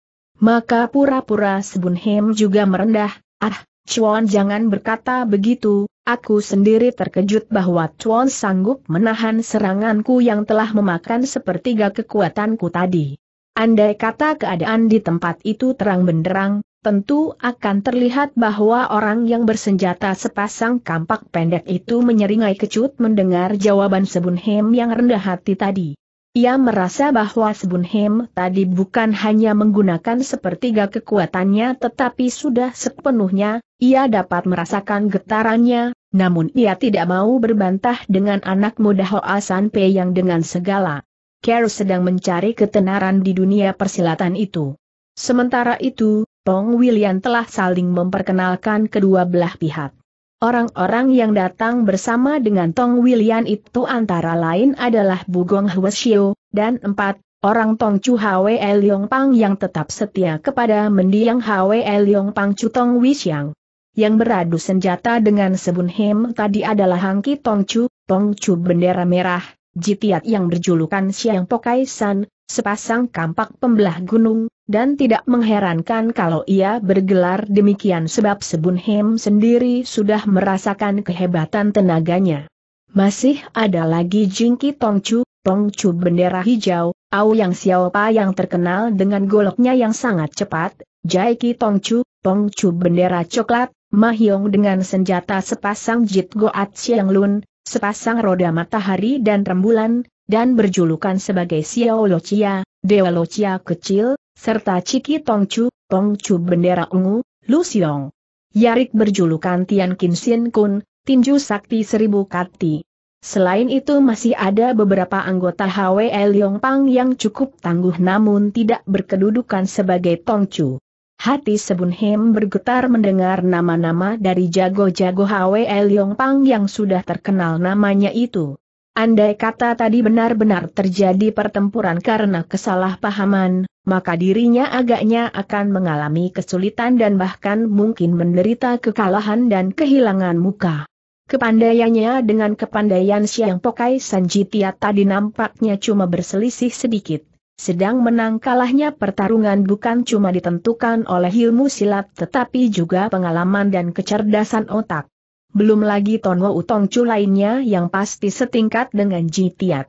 Maka pura-pura Sebun Hem juga merendah, ah, Chuan jangan berkata begitu, aku sendiri terkejut bahwa Chuan sanggup menahan seranganku yang telah memakan sepertiga kekuatanku tadi. Andai kata keadaan di tempat itu terang benderang, tentu akan terlihat bahwa orang yang bersenjata sepasang kampak pendek itu menyeringai kecut mendengar jawaban Sebun Hem yang rendah hati tadi. Ia merasa bahwa Sebunhem tadi bukan hanya menggunakan sepertiga kekuatannya tetapi sudah sepenuhnya, ia dapat merasakan getarannya, namun ia tidak mau berbantah dengan anak muda Hoa Pe yang dengan segala Carol sedang mencari ketenaran di dunia persilatan itu. Sementara itu, Pong William telah saling memperkenalkan kedua belah pihak. Orang-orang yang datang bersama dengan Tong William itu antara lain adalah Bugong Huesio, dan empat orang Tong Chu Hwe Leong Pang yang tetap setia kepada mendiang Hwe Leong Pang Chu Tong Wixiang. Yang beradu senjata dengan Sebun Hem tadi adalah Hangki Tong Chu, Tong Chu bendera merah, Jitiat yang berjulukan Siang Pokai San, sepasang kampak pembelah gunung, dan tidak mengherankan kalau ia bergelar demikian sebab Sebun Hem sendiri sudah merasakan kehebatan tenaganya. Masih ada lagi Jingki Tongchu, Tongchu bendera hijau, Au Yang Xiaopa yang terkenal dengan goloknya yang sangat cepat, Jaiki Tongchu, Tongchu bendera coklat, Mahyong dengan senjata sepasang Jit Goat Siang Lun, sepasang roda matahari dan rembulan, dan berjulukan sebagai Xiao Lochia, Dewa Lochia kecil, serta Ciki Tongcu, Tongcu bendera ungu, Lu Xiong. Yarik berjulukan Tian Kin Sin Kun, tinju sakti seribu kati. Selain itu masih ada beberapa anggota HWL Pang yang cukup tangguh namun tidak berkedudukan sebagai Tongcu. Hati Sebun Hem bergetar mendengar nama-nama dari jago-jago HWL Pang yang sudah terkenal namanya itu. Andai kata tadi benar-benar terjadi pertempuran karena kesalahpahaman, maka dirinya agaknya akan mengalami kesulitan dan bahkan mungkin menderita kekalahan dan kehilangan muka. Kepandaiannya dengan kepandaian Siang Pokai Sanjitia tadi nampaknya cuma berselisih sedikit, sedang menang kalahnya pertarungan bukan cuma ditentukan oleh ilmu silat tetapi juga pengalaman dan kecerdasan otak. Belum lagi Tonwo Utongcu lainnya yang pasti setingkat dengan Jitiat.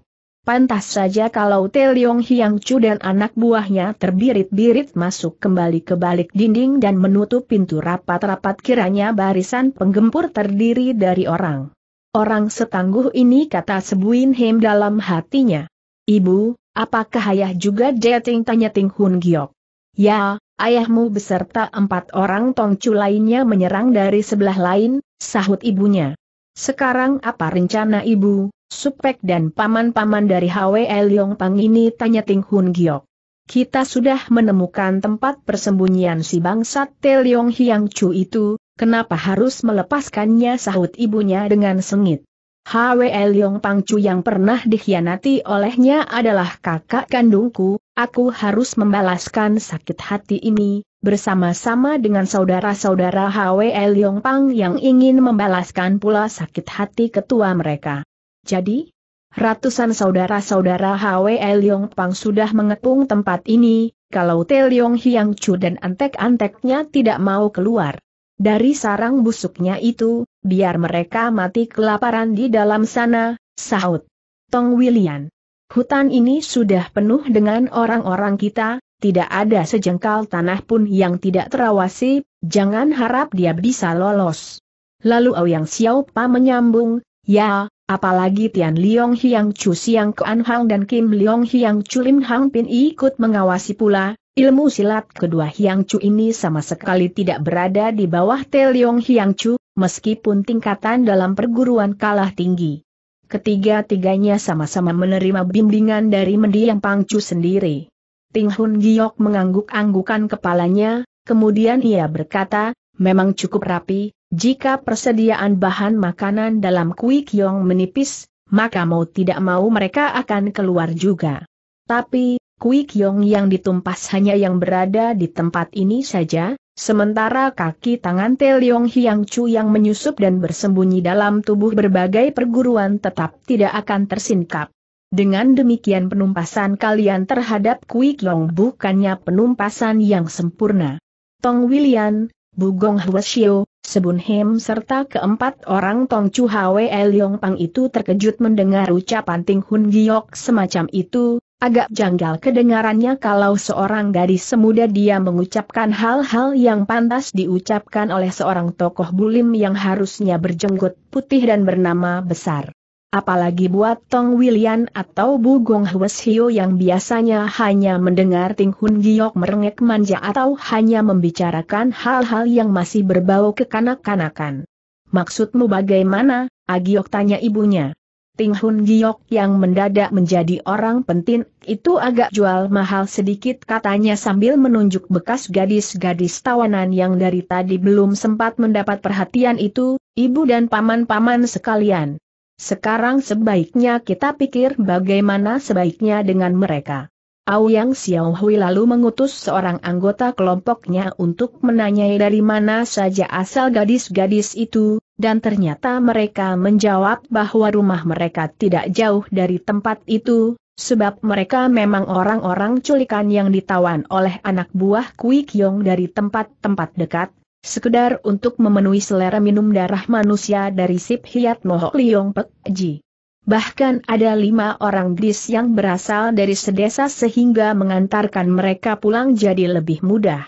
Pantas saja kalau Teliong Hyang Chu dan anak buahnya terbirit-birit masuk kembali ke balik dinding dan menutup pintu rapat-rapat kiranya barisan penggempur terdiri dari orang. Orang setangguh ini kata Sebuin Hem dalam hatinya. Ibu, apakah ayah juga dating tanya Ting Hun Giok? Ya, ayahmu beserta empat orang tongcu lainnya menyerang dari sebelah lain, sahut ibunya. Sekarang apa rencana ibu? Supek dan paman-paman dari HWE Leong Pang ini tanya Ting Hun Giok. Kita sudah menemukan tempat persembunyian si bangsat Te Leong Hiang Chu itu, kenapa harus melepaskannya sahut ibunya dengan sengit. HWE Leong Pang Chu yang pernah dikhianati olehnya adalah kakak kandungku, aku harus membalaskan sakit hati ini, bersama-sama dengan saudara-saudara HWE Leong Pang yang ingin membalaskan pula sakit hati ketua mereka jadi? Ratusan saudara-saudara HWE Leong Pang sudah mengepung tempat ini, kalau Te Leong Hiang Chu dan antek-anteknya tidak mau keluar. Dari sarang busuknya itu, biar mereka mati kelaparan di dalam sana, sahut. Tong William. Hutan ini sudah penuh dengan orang-orang kita, tidak ada sejengkal tanah pun yang tidak terawasi, jangan harap dia bisa lolos. Lalu Yang Xiao Pa menyambung, ya, Apalagi Tian Liong Hiang Chu Siang Kuan Hang dan Kim Liong Hiang Chu Lim Hang Pin ikut mengawasi pula, ilmu silat kedua Hiang Chu ini sama sekali tidak berada di bawah Te Liong Hiang Chu, meskipun tingkatan dalam perguruan kalah tinggi. Ketiga-tiganya sama-sama menerima bimbingan dari mendiang Pang Chu sendiri. Ting Hun Giok mengangguk-anggukan kepalanya, kemudian ia berkata, memang cukup rapi, jika persediaan bahan makanan dalam Kui Kiong menipis, maka mau tidak mau mereka akan keluar juga. Tapi, Kui Kiong yang ditumpas hanya yang berada di tempat ini saja, sementara kaki tangan Te Leong Hiang Chu yang menyusup dan bersembunyi dalam tubuh berbagai perguruan tetap tidak akan tersingkap. Dengan demikian penumpasan kalian terhadap Kui Kiong bukannya penumpasan yang sempurna. Tong William, Bugong Hwasio, Hem serta keempat orang Tong Chu Hwe Leong Pang itu terkejut mendengar ucapan Ting Hun Giok semacam itu, agak janggal kedengarannya kalau seorang gadis semuda dia mengucapkan hal-hal yang pantas diucapkan oleh seorang tokoh bulim yang harusnya berjenggot putih dan bernama besar. Apalagi buat Tong Wilian atau Bu Gong Hwes Hio yang biasanya hanya mendengar Ting Hun Giok merengek manja atau hanya membicarakan hal-hal yang masih berbau kekanak-kanakan. Maksudmu bagaimana, Agiok tanya ibunya. Ting Hun Giok yang mendadak menjadi orang penting, itu agak jual mahal sedikit katanya sambil menunjuk bekas gadis-gadis tawanan yang dari tadi belum sempat mendapat perhatian itu, ibu dan paman-paman sekalian. Sekarang sebaiknya kita pikir bagaimana sebaiknya dengan mereka. Xiao Xiaohui lalu mengutus seorang anggota kelompoknya untuk menanyai dari mana saja asal gadis-gadis itu, dan ternyata mereka menjawab bahwa rumah mereka tidak jauh dari tempat itu, sebab mereka memang orang-orang culikan yang ditawan oleh anak buah Kui Kiong dari tempat-tempat dekat, Sekedar untuk memenuhi selera minum darah manusia dari Sip Hiat Mohok Liong Pek Ji. Bahkan ada lima orang gadis yang berasal dari sedesa sehingga mengantarkan mereka pulang jadi lebih mudah.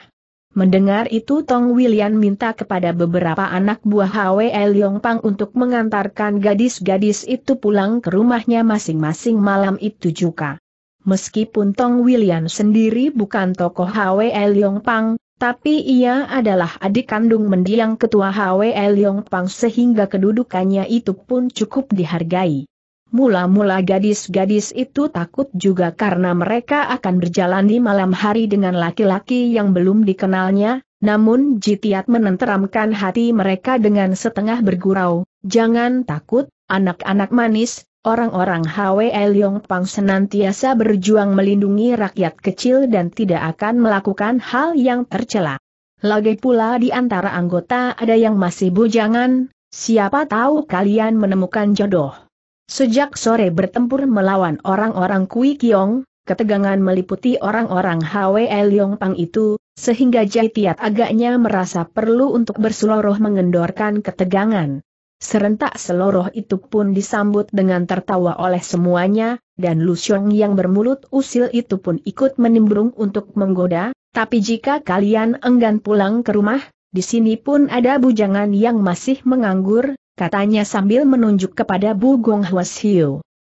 Mendengar itu Tong William minta kepada beberapa anak buah HWL Pang untuk mengantarkan gadis-gadis itu pulang ke rumahnya masing-masing malam itu juga. Meskipun Tong William sendiri bukan tokoh HWL Pang. Tapi ia adalah adik kandung mendiang ketua HWL Yong Pang sehingga kedudukannya itu pun cukup dihargai. Mula-mula gadis-gadis itu takut juga karena mereka akan berjalan di malam hari dengan laki-laki yang belum dikenalnya, namun Jitiat menenteramkan hati mereka dengan setengah bergurau, jangan takut, anak-anak manis, Orang-orang Hwe Leong Pang senantiasa berjuang melindungi rakyat kecil dan tidak akan melakukan hal yang tercela. Lagi pula di antara anggota ada yang masih bujangan, siapa tahu kalian menemukan jodoh. Sejak sore bertempur melawan orang-orang Kui Kiong, ketegangan meliputi orang-orang Hwe Leong Pang itu, sehingga Tiat agaknya merasa perlu untuk berseloroh mengendorkan ketegangan. Serentak seloroh itu pun disambut dengan tertawa oleh semuanya, dan Xiong yang bermulut usil itu pun ikut menimbrung untuk menggoda, tapi jika kalian enggan pulang ke rumah, di sini pun ada bujangan yang masih menganggur, katanya sambil menunjuk kepada Bu Gong Hwas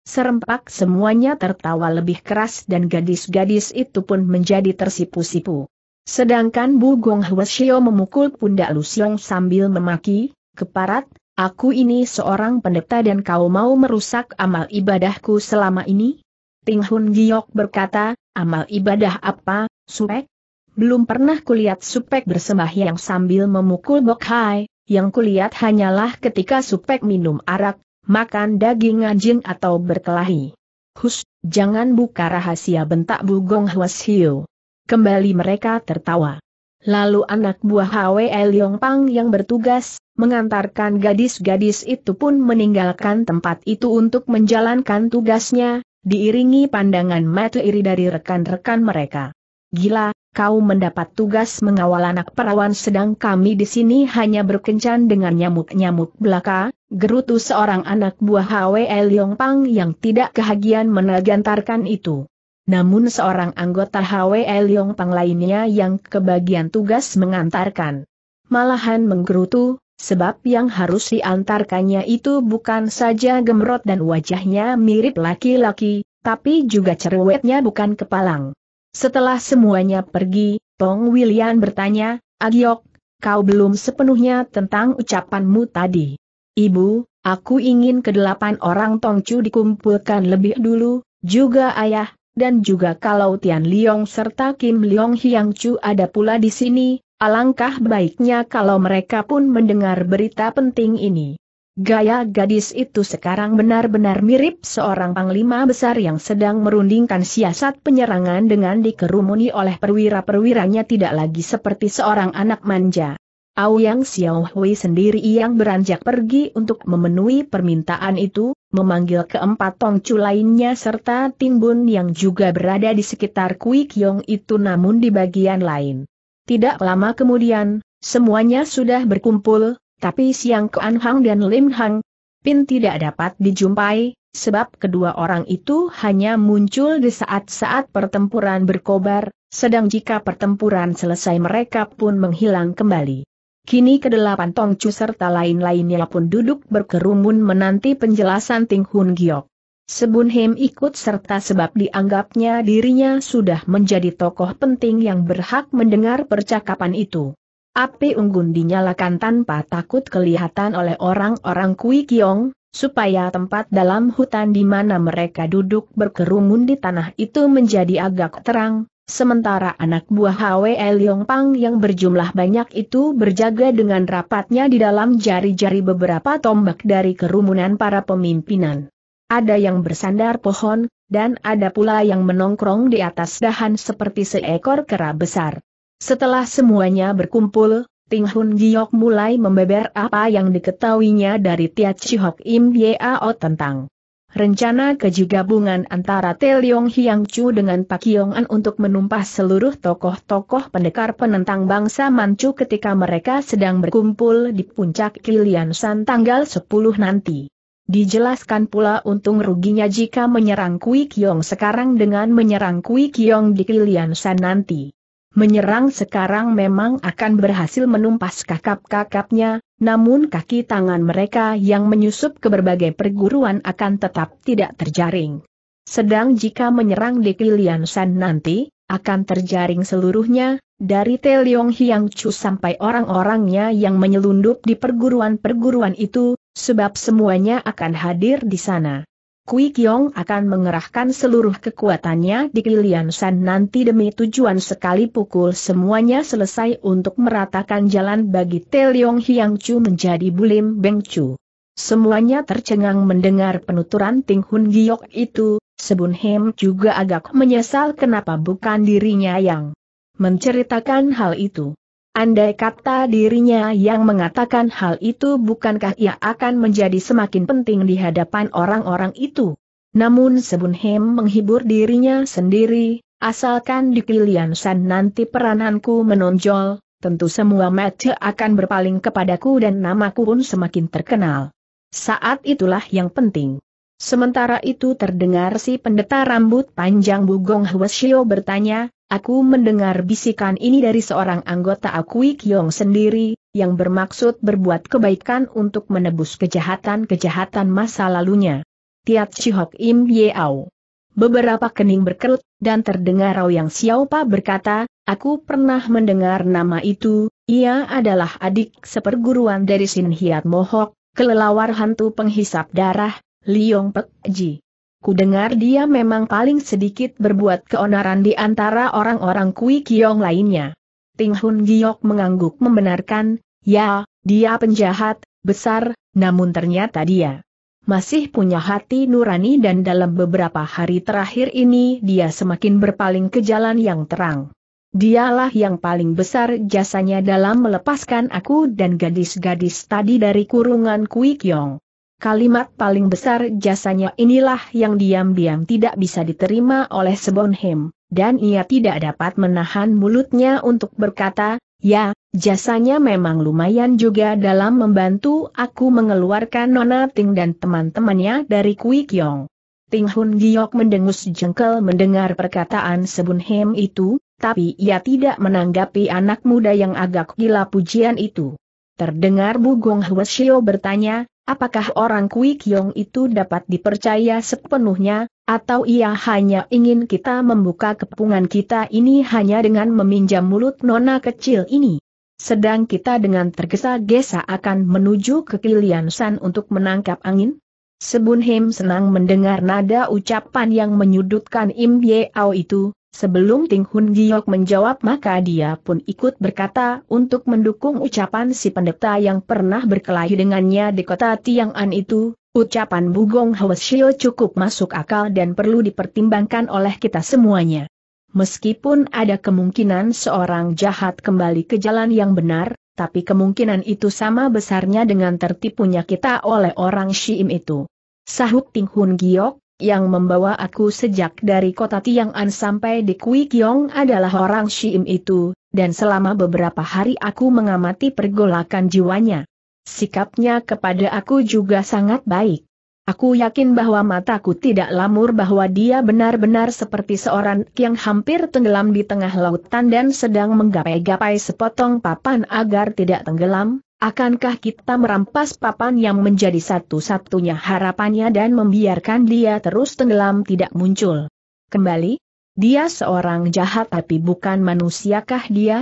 Serempak semuanya tertawa lebih keras dan gadis-gadis itu pun menjadi tersipu-sipu. Sedangkan Bu Gong Hwas memukul pundak Xiong sambil memaki, keparat, Aku ini seorang pendeta dan kau mau merusak amal ibadahku selama ini? Ting Hun Giok berkata, amal ibadah apa, Supek? Belum pernah kulihat Supek bersembahyang sambil memukul Bok Hai, yang kulihat hanyalah ketika Supek minum arak, makan daging anjing atau berkelahi. Hus, jangan buka rahasia bentak Bugong Hwas Hiu. Kembali mereka tertawa. Lalu anak buah Hwe Liong Pang yang bertugas, mengantarkan gadis-gadis itu pun meninggalkan tempat itu untuk menjalankan tugasnya, diiringi pandangan mata iri dari rekan-rekan mereka. Gila, kau mendapat tugas mengawal anak perawan sedang kami di sini hanya berkencan dengan nyamuk-nyamuk belaka, gerutu seorang anak buah HWL Pang yang tidak kehagian menegantarkan itu. Namun seorang anggota HWL Pang lainnya yang kebagian tugas mengantarkan. Malahan menggerutu, Sebab yang harus diantarkannya itu bukan saja gemrot dan wajahnya mirip laki-laki, tapi juga cerewetnya bukan kepalang. Setelah semuanya pergi, Tong William bertanya, Agiok, kau belum sepenuhnya tentang ucapanmu tadi. Ibu, aku ingin kedelapan orang Tongcu dikumpulkan lebih dulu, juga ayah, dan juga kalau Tian Liong serta Kim Liong Hiang Chu ada pula di sini, Alangkah baiknya kalau mereka pun mendengar berita penting ini. Gaya gadis itu sekarang benar-benar mirip seorang panglima besar yang sedang merundingkan siasat penyerangan dengan dikerumuni oleh perwira-perwiranya tidak lagi seperti seorang anak manja. Xiao Xiaohui sendiri yang beranjak pergi untuk memenuhi permintaan itu, memanggil keempat tongcu lainnya serta Timbun yang juga berada di sekitar Kui Kiong itu namun di bagian lain. Tidak lama kemudian, semuanya sudah berkumpul, tapi Siang Kuan Hang dan Lim Hang Pin tidak dapat dijumpai, sebab kedua orang itu hanya muncul di saat-saat pertempuran berkobar, sedang jika pertempuran selesai mereka pun menghilang kembali. Kini kedelapan Tongcu serta lain-lainnya pun duduk berkerumun menanti penjelasan Ting Hun Giok. Sebunhem ikut serta sebab dianggapnya dirinya sudah menjadi tokoh penting yang berhak mendengar percakapan itu. Api unggun dinyalakan tanpa takut kelihatan oleh orang-orang Kui Kiong, supaya tempat dalam hutan di mana mereka duduk berkerumun di tanah itu menjadi agak terang, sementara anak buah Hwe Leong Pang yang berjumlah banyak itu berjaga dengan rapatnya di dalam jari-jari beberapa tombak dari kerumunan para pemimpinan. Ada yang bersandar pohon, dan ada pula yang menongkrong di atas dahan seperti seekor kera besar. Setelah semuanya berkumpul, Ting Hun Giok mulai membeber apa yang diketahuinya dari Tia Chihok Im Yeo tentang rencana kejigabungan antara Te Leong Hiang Chu dengan Pak Yong An untuk menumpas seluruh tokoh-tokoh pendekar penentang bangsa Manchu ketika mereka sedang berkumpul di puncak Kilian San tanggal 10 nanti. Dijelaskan pula untung ruginya jika menyerang Kui Kiong sekarang dengan menyerang Kui Kiong di Kilian San nanti. Menyerang sekarang memang akan berhasil menumpas kakap-kakapnya, namun kaki tangan mereka yang menyusup ke berbagai perguruan akan tetap tidak terjaring. Sedang jika menyerang di Kilian San nanti, akan terjaring seluruhnya, dari Teliong Hiang Chu sampai orang-orangnya yang menyelundup di perguruan-perguruan itu, Sebab semuanya akan hadir di sana. Kui Kiong akan mengerahkan seluruh kekuatannya di Kilian San nanti demi tujuan sekali pukul semuanya selesai untuk meratakan jalan bagi Teliong Hiang Chu menjadi Bulim Beng Chu. Semuanya tercengang mendengar penuturan Ting Hun Giok itu, Sebun Hem juga agak menyesal kenapa bukan dirinya yang menceritakan hal itu. Andai kata dirinya yang mengatakan hal itu bukankah ia akan menjadi semakin penting di hadapan orang-orang itu. Namun Hem menghibur dirinya sendiri, asalkan di Kilian San nanti perananku menonjol, tentu semua mata akan berpaling kepadaku dan namaku pun semakin terkenal. Saat itulah yang penting. Sementara itu terdengar si pendeta rambut panjang Bugong Hwasyo bertanya, Aku mendengar bisikan ini dari seorang anggota Akui Kyong sendiri, yang bermaksud berbuat kebaikan untuk menebus kejahatan-kejahatan masa lalunya. Tiat Chihok Im Yeau. Beberapa kening berkerut, dan terdengar Rao Yang Xiaopa berkata, Aku pernah mendengar nama itu, ia adalah adik seperguruan dari Sin Hiat Mohok, kelelawar hantu penghisap darah, Liong Pek Ji dengar dia memang paling sedikit berbuat keonaran di antara orang-orang Kui Kiong lainnya. Ting Hun Giok mengangguk membenarkan, ya, dia penjahat, besar, namun ternyata dia masih punya hati nurani dan dalam beberapa hari terakhir ini dia semakin berpaling ke jalan yang terang. Dialah yang paling besar jasanya dalam melepaskan aku dan gadis-gadis tadi dari kurungan Kui Kiong kalimat paling besar jasanya inilah yang diam-diam tidak bisa diterima oleh Sebonhem, dan ia tidak dapat menahan mulutnya untuk berkata, ya, jasanya memang lumayan juga dalam membantu aku mengeluarkan Nona Ting dan teman-temannya dari Kuikyong. Ting Hun Giok mendengus jengkel mendengar perkataan Sebun Hem itu, tapi ia tidak menanggapi anak muda yang agak gila pujian itu. Terdengar Bu Gong Hwesio bertanya, Apakah orang Kui Kiong itu dapat dipercaya sepenuhnya, atau ia hanya ingin kita membuka kepungan kita ini hanya dengan meminjam mulut nona kecil ini? Sedang kita dengan tergesa-gesa akan menuju ke Kilian San untuk menangkap angin? Sebun Him senang mendengar nada ucapan yang menyudutkan Im Ye Ao itu, Sebelum Ting Hun Giok menjawab maka dia pun ikut berkata untuk mendukung ucapan si pendeta yang pernah berkelahi dengannya di kota Tiang'an itu, ucapan Bugong Hwasyo cukup masuk akal dan perlu dipertimbangkan oleh kita semuanya. Meskipun ada kemungkinan seorang jahat kembali ke jalan yang benar, tapi kemungkinan itu sama besarnya dengan tertipunya kita oleh orang Shiim itu. Sahut Ting Hun Giok, yang membawa aku sejak dari kota Tiang'an sampai di Kui Kiong adalah orang Shim itu, dan selama beberapa hari aku mengamati pergolakan jiwanya. Sikapnya kepada aku juga sangat baik. Aku yakin bahwa mataku tidak lamur bahwa dia benar-benar seperti seorang yang hampir tenggelam di tengah lautan dan sedang menggapai-gapai sepotong papan agar tidak tenggelam, Akankah kita merampas papan yang menjadi satu-satunya harapannya dan membiarkan dia terus tenggelam tidak muncul? Kembali, dia seorang jahat tapi bukan manusiakah dia?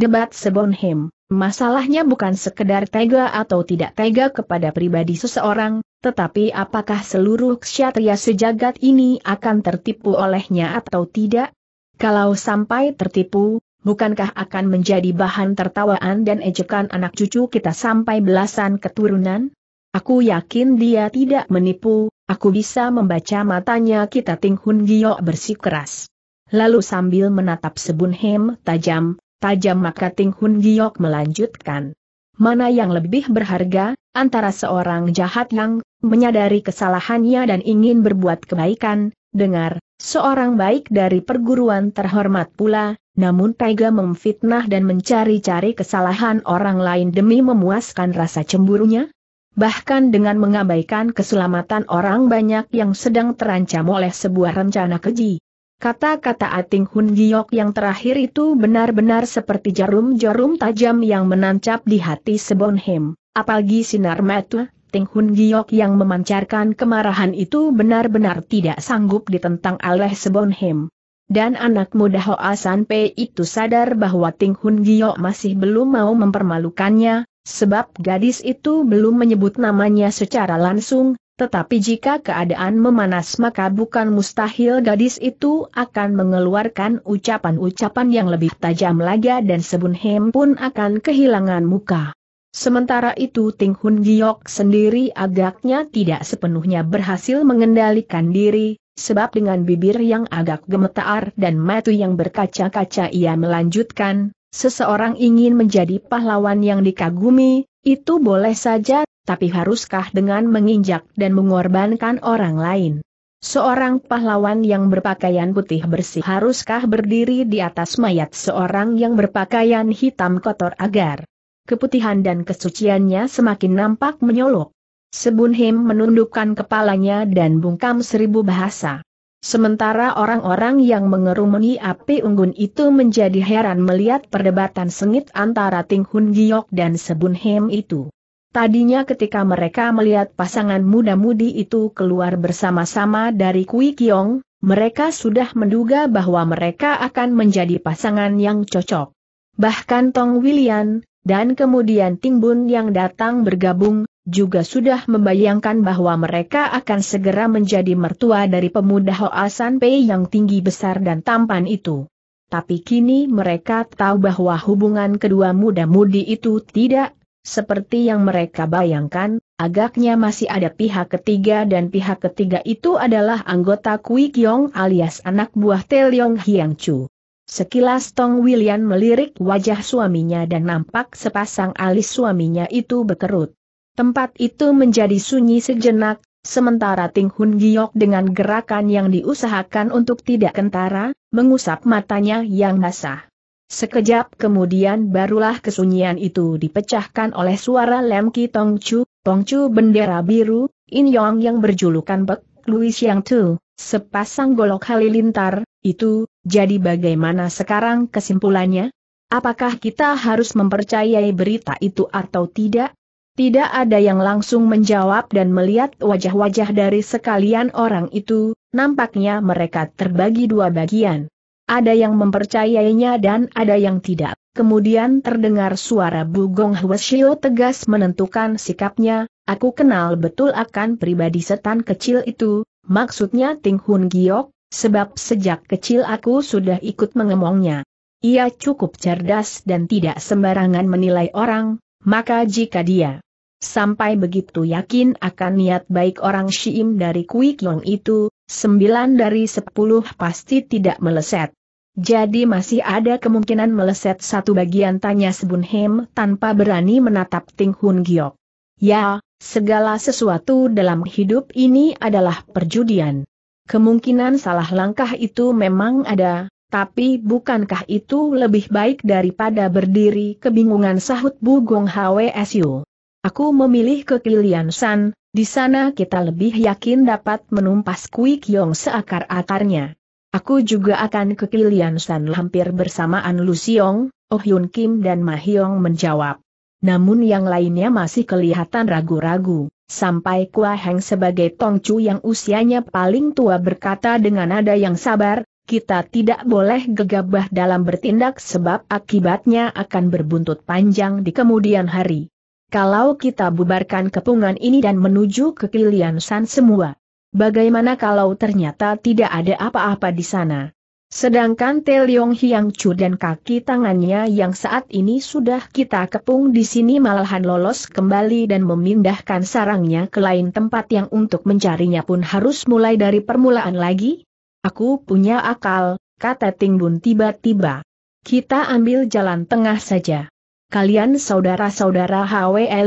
Debat Sebonhem, masalahnya bukan sekedar tega atau tidak tega kepada pribadi seseorang, tetapi apakah seluruh ksyatria sejagat ini akan tertipu olehnya atau tidak? Kalau sampai tertipu, bukankah akan menjadi bahan tertawaan dan ejekan anak cucu kita sampai belasan keturunan? Aku yakin dia tidak menipu, aku bisa membaca matanya kita Ting Hun Gio bersikeras. Lalu sambil menatap Sebun Hem tajam, tajam maka Ting Hun Giok melanjutkan. Mana yang lebih berharga, antara seorang jahat yang menyadari kesalahannya dan ingin berbuat kebaikan, dengar, seorang baik dari perguruan terhormat pula, namun tega memfitnah dan mencari-cari kesalahan orang lain demi memuaskan rasa cemburunya? Bahkan dengan mengabaikan keselamatan orang banyak yang sedang terancam oleh sebuah rencana keji. Kata-kata Ating Hun Giok yang terakhir itu benar-benar seperti jarum-jarum tajam yang menancap di hati Sebonhem, apalagi sinar mata Ting Hun Giok yang memancarkan kemarahan itu benar-benar tidak sanggup ditentang oleh Sebonhem. Dan anak muda Hoa San Pei itu sadar bahwa Ting Hun Gio masih belum mau mempermalukannya, sebab gadis itu belum menyebut namanya secara langsung, tetapi jika keadaan memanas maka bukan mustahil gadis itu akan mengeluarkan ucapan-ucapan yang lebih tajam lagi dan Sebun Hem pun akan kehilangan muka. Sementara itu Ting Hun Giok sendiri agaknya tidak sepenuhnya berhasil mengendalikan diri, Sebab dengan bibir yang agak gemetar dan mata yang berkaca-kaca ia melanjutkan, seseorang ingin menjadi pahlawan yang dikagumi, itu boleh saja, tapi haruskah dengan menginjak dan mengorbankan orang lain? Seorang pahlawan yang berpakaian putih bersih haruskah berdiri di atas mayat seorang yang berpakaian hitam kotor agar keputihan dan kesuciannya semakin nampak menyolok? Sebunhim menundukkan kepalanya dan bungkam seribu bahasa. Sementara orang-orang yang mengerumuni api unggun itu menjadi heran melihat perdebatan sengit antara Ting Hun Giok dan Sebunhim itu. Tadinya ketika mereka melihat pasangan muda-mudi itu keluar bersama-sama dari Kui Kiong, mereka sudah menduga bahwa mereka akan menjadi pasangan yang cocok. Bahkan Tong William dan kemudian Ting Bun yang datang bergabung, juga sudah membayangkan bahwa mereka akan segera menjadi mertua dari pemuda Hoasan Pei yang tinggi besar dan tampan itu. Tapi kini mereka tahu bahwa hubungan kedua muda-mudi itu tidak, seperti yang mereka bayangkan, agaknya masih ada pihak ketiga dan pihak ketiga itu adalah anggota Kui Kiong alias anak buah Teliong Hiang Chu. Sekilas Tong William melirik wajah suaminya dan nampak sepasang alis suaminya itu berkerut. Tempat itu menjadi sunyi sejenak, sementara Ting Hun Giok dengan gerakan yang diusahakan untuk tidak kentara, mengusap matanya yang basah. Sekejap kemudian barulah kesunyian itu dipecahkan oleh suara Lem Ki Tong Chu, Tong Chu bendera biru, In Yong yang berjulukan Pek Louis Yang Tu, sepasang golok halilintar, itu, jadi bagaimana sekarang kesimpulannya? Apakah kita harus mempercayai berita itu atau tidak? Tidak ada yang langsung menjawab dan melihat wajah-wajah dari sekalian orang itu, nampaknya mereka terbagi dua bagian. Ada yang mempercayainya dan ada yang tidak. Kemudian terdengar suara Bugong Hwasyo tegas menentukan sikapnya, aku kenal betul akan pribadi setan kecil itu, maksudnya Ting Hun Giok, sebab sejak kecil aku sudah ikut mengemongnya. Ia cukup cerdas dan tidak sembarangan menilai orang, maka jika dia Sampai begitu yakin akan niat baik orang Shiim dari Kui Kiong itu, sembilan dari sepuluh pasti tidak meleset. Jadi masih ada kemungkinan meleset satu bagian tanya Sebun Hem tanpa berani menatap Ting Hun Giok. Ya, segala sesuatu dalam hidup ini adalah perjudian. Kemungkinan salah langkah itu memang ada, tapi bukankah itu lebih baik daripada berdiri kebingungan sahut Bu Gong Hwe Siu? Aku memilih ke Kilian San, di sana kita lebih yakin dapat menumpas Kui Kiong seakar-akarnya. Aku juga akan ke Kilian San hampir bersamaan Lu Siong, Oh Yun Kim dan Ma Hyong menjawab. Namun yang lainnya masih kelihatan ragu-ragu, sampai Kua Heng sebagai Tong Chu yang usianya paling tua berkata dengan nada yang sabar, kita tidak boleh gegabah dalam bertindak sebab akibatnya akan berbuntut panjang di kemudian hari. Kalau kita bubarkan kepungan ini dan menuju ke Kilian San semua. Bagaimana kalau ternyata tidak ada apa-apa di sana? Sedangkan Te Leong Hiang Chu dan kaki tangannya yang saat ini sudah kita kepung di sini malahan lolos kembali dan memindahkan sarangnya ke lain tempat yang untuk mencarinya pun harus mulai dari permulaan lagi? Aku punya akal, kata Ting Bun tiba-tiba. Kita ambil jalan tengah saja kalian saudara-saudara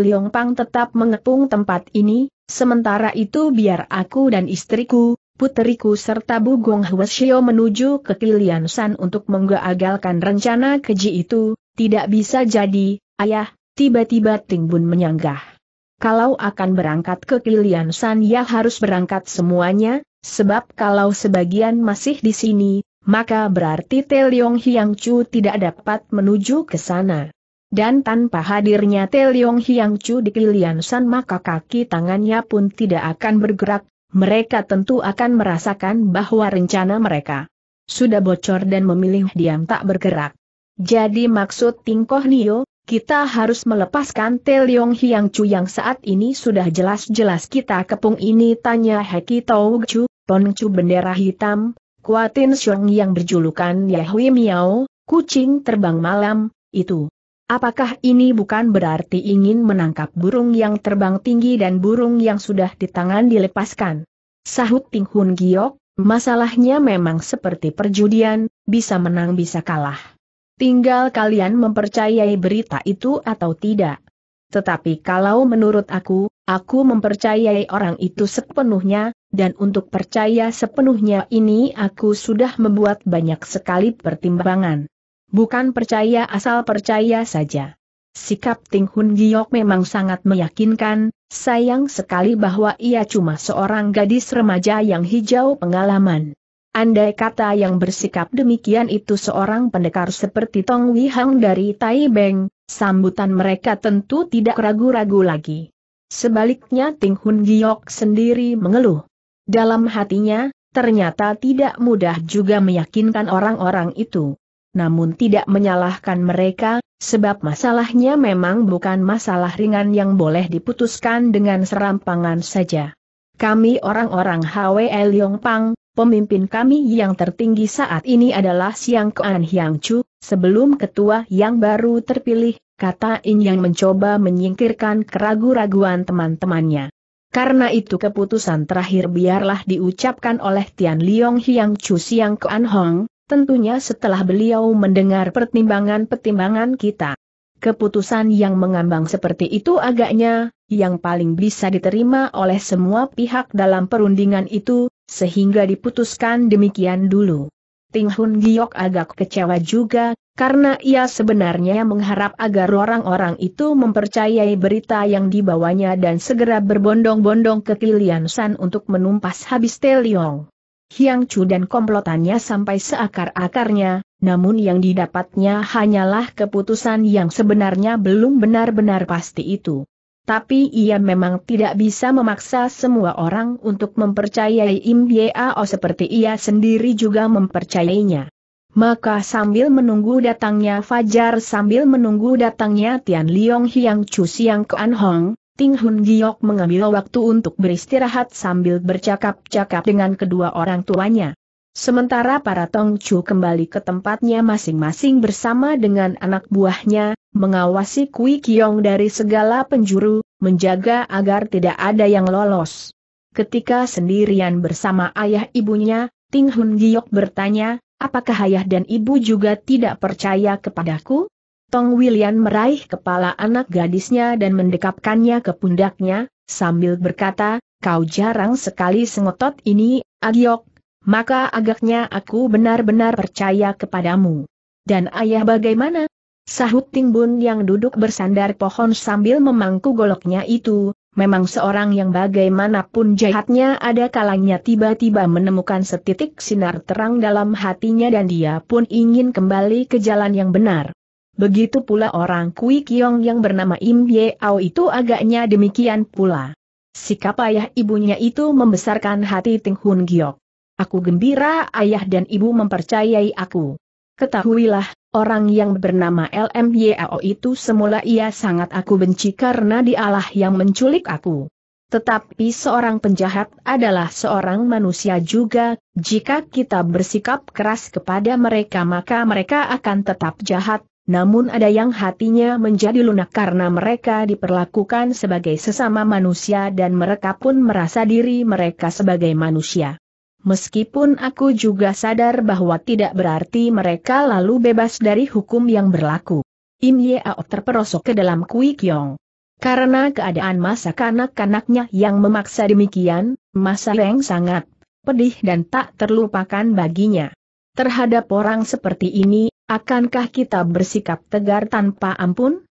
Yong Pang tetap mengepung tempat ini, sementara itu biar aku dan istriku, puteriku serta Bu Gong Hwasyo menuju ke Kilian San untuk menggagalkan rencana keji itu, tidak bisa jadi, ayah, tiba-tiba Tingbun menyanggah. Kalau akan berangkat ke Kilian San ya harus berangkat semuanya, sebab kalau sebagian masih di sini, maka berarti Te Leong Hiang Chu tidak dapat menuju ke sana. Dan tanpa hadirnya Leong Hiang Chu di Kilian San maka kaki tangannya pun tidak akan bergerak, mereka tentu akan merasakan bahwa rencana mereka sudah bocor dan memilih diam tak bergerak. Jadi maksud Tingkoh Nio, kita harus melepaskan Leong Hiang Chu yang saat ini sudah jelas-jelas kita kepung ini tanya Heki Tau Chu, Chu bendera hitam, Kuatin Xiong yang berjulukan Yahui Miao, kucing terbang malam, itu Apakah ini bukan berarti ingin menangkap burung yang terbang tinggi dan burung yang sudah di tangan dilepaskan? Sahut Ting Hun Giok, masalahnya memang seperti perjudian, bisa menang bisa kalah. Tinggal kalian mempercayai berita itu atau tidak. Tetapi kalau menurut aku, aku mempercayai orang itu sepenuhnya, dan untuk percaya sepenuhnya ini aku sudah membuat banyak sekali pertimbangan bukan percaya asal percaya saja. Sikap Ting Hun Giok memang sangat meyakinkan, sayang sekali bahwa ia cuma seorang gadis remaja yang hijau pengalaman. Andai kata yang bersikap demikian itu seorang pendekar seperti Tong Hang dari Tai Beng, sambutan mereka tentu tidak ragu-ragu lagi. Sebaliknya Ting Hun Giok sendiri mengeluh. Dalam hatinya, ternyata tidak mudah juga meyakinkan orang-orang itu namun tidak menyalahkan mereka, sebab masalahnya memang bukan masalah ringan yang boleh diputuskan dengan serampangan saja. Kami orang-orang HWL Pang, pemimpin kami yang tertinggi saat ini adalah Siang Kuan Hyang Chu, sebelum ketua yang baru terpilih, kata In yang mencoba menyingkirkan keragu-raguan teman-temannya. Karena itu keputusan terakhir biarlah diucapkan oleh Tian Liong Hyang Chu Siang Kuan Hong, tentunya setelah beliau mendengar pertimbangan-pertimbangan kita. Keputusan yang mengambang seperti itu agaknya, yang paling bisa diterima oleh semua pihak dalam perundingan itu, sehingga diputuskan demikian dulu. Ting Hun Giok agak kecewa juga, karena ia sebenarnya mengharap agar orang-orang itu mempercayai berita yang dibawanya dan segera berbondong-bondong ke Kilian San untuk menumpas habis Teliong. Hiang Chu dan komplotannya sampai seakar-akarnya, namun yang didapatnya hanyalah keputusan yang sebenarnya belum benar-benar pasti itu. Tapi ia memang tidak bisa memaksa semua orang untuk mempercayai Im Yeo seperti ia sendiri juga mempercayainya. Maka sambil menunggu datangnya Fajar sambil menunggu datangnya Tian Liong Hiang Chu Siang Kuan Hong, Ting Hun Giok mengambil waktu untuk beristirahat sambil bercakap-cakap dengan kedua orang tuanya. Sementara para Tong Chu kembali ke tempatnya masing-masing bersama dengan anak buahnya, mengawasi Kui Kiong dari segala penjuru, menjaga agar tidak ada yang lolos. Ketika sendirian bersama ayah ibunya, Ting Hun Giok bertanya, apakah ayah dan ibu juga tidak percaya kepadaku? Tong William meraih kepala anak gadisnya dan mendekapkannya ke pundaknya, sambil berkata, kau jarang sekali sengotot ini, Agiok, maka agaknya aku benar-benar percaya kepadamu. Dan ayah bagaimana? Sahut Tingbun yang duduk bersandar pohon sambil memangku goloknya itu, Memang seorang yang bagaimanapun jahatnya ada kalanya tiba-tiba menemukan setitik sinar terang dalam hatinya dan dia pun ingin kembali ke jalan yang benar. Begitu pula orang Kui Kiong yang bernama Im ye ao itu agaknya demikian pula. Sikap ayah ibunya itu membesarkan hati Ting Hun Giok. Aku gembira ayah dan ibu mempercayai aku. Ketahuilah, orang yang bernama LM ye ao itu semula ia sangat aku benci karena dialah yang menculik aku. Tetapi seorang penjahat adalah seorang manusia juga, jika kita bersikap keras kepada mereka maka mereka akan tetap jahat, namun ada yang hatinya menjadi lunak karena mereka diperlakukan sebagai sesama manusia dan mereka pun merasa diri mereka sebagai manusia. Meskipun aku juga sadar bahwa tidak berarti mereka lalu bebas dari hukum yang berlaku. Im Yeao terperosok ke dalam Kui Kyong. Karena keadaan masa kanak-kanaknya yang memaksa demikian, masa yang sangat pedih dan tak terlupakan baginya. Terhadap orang seperti ini, Akankah kita bersikap tegar tanpa ampun?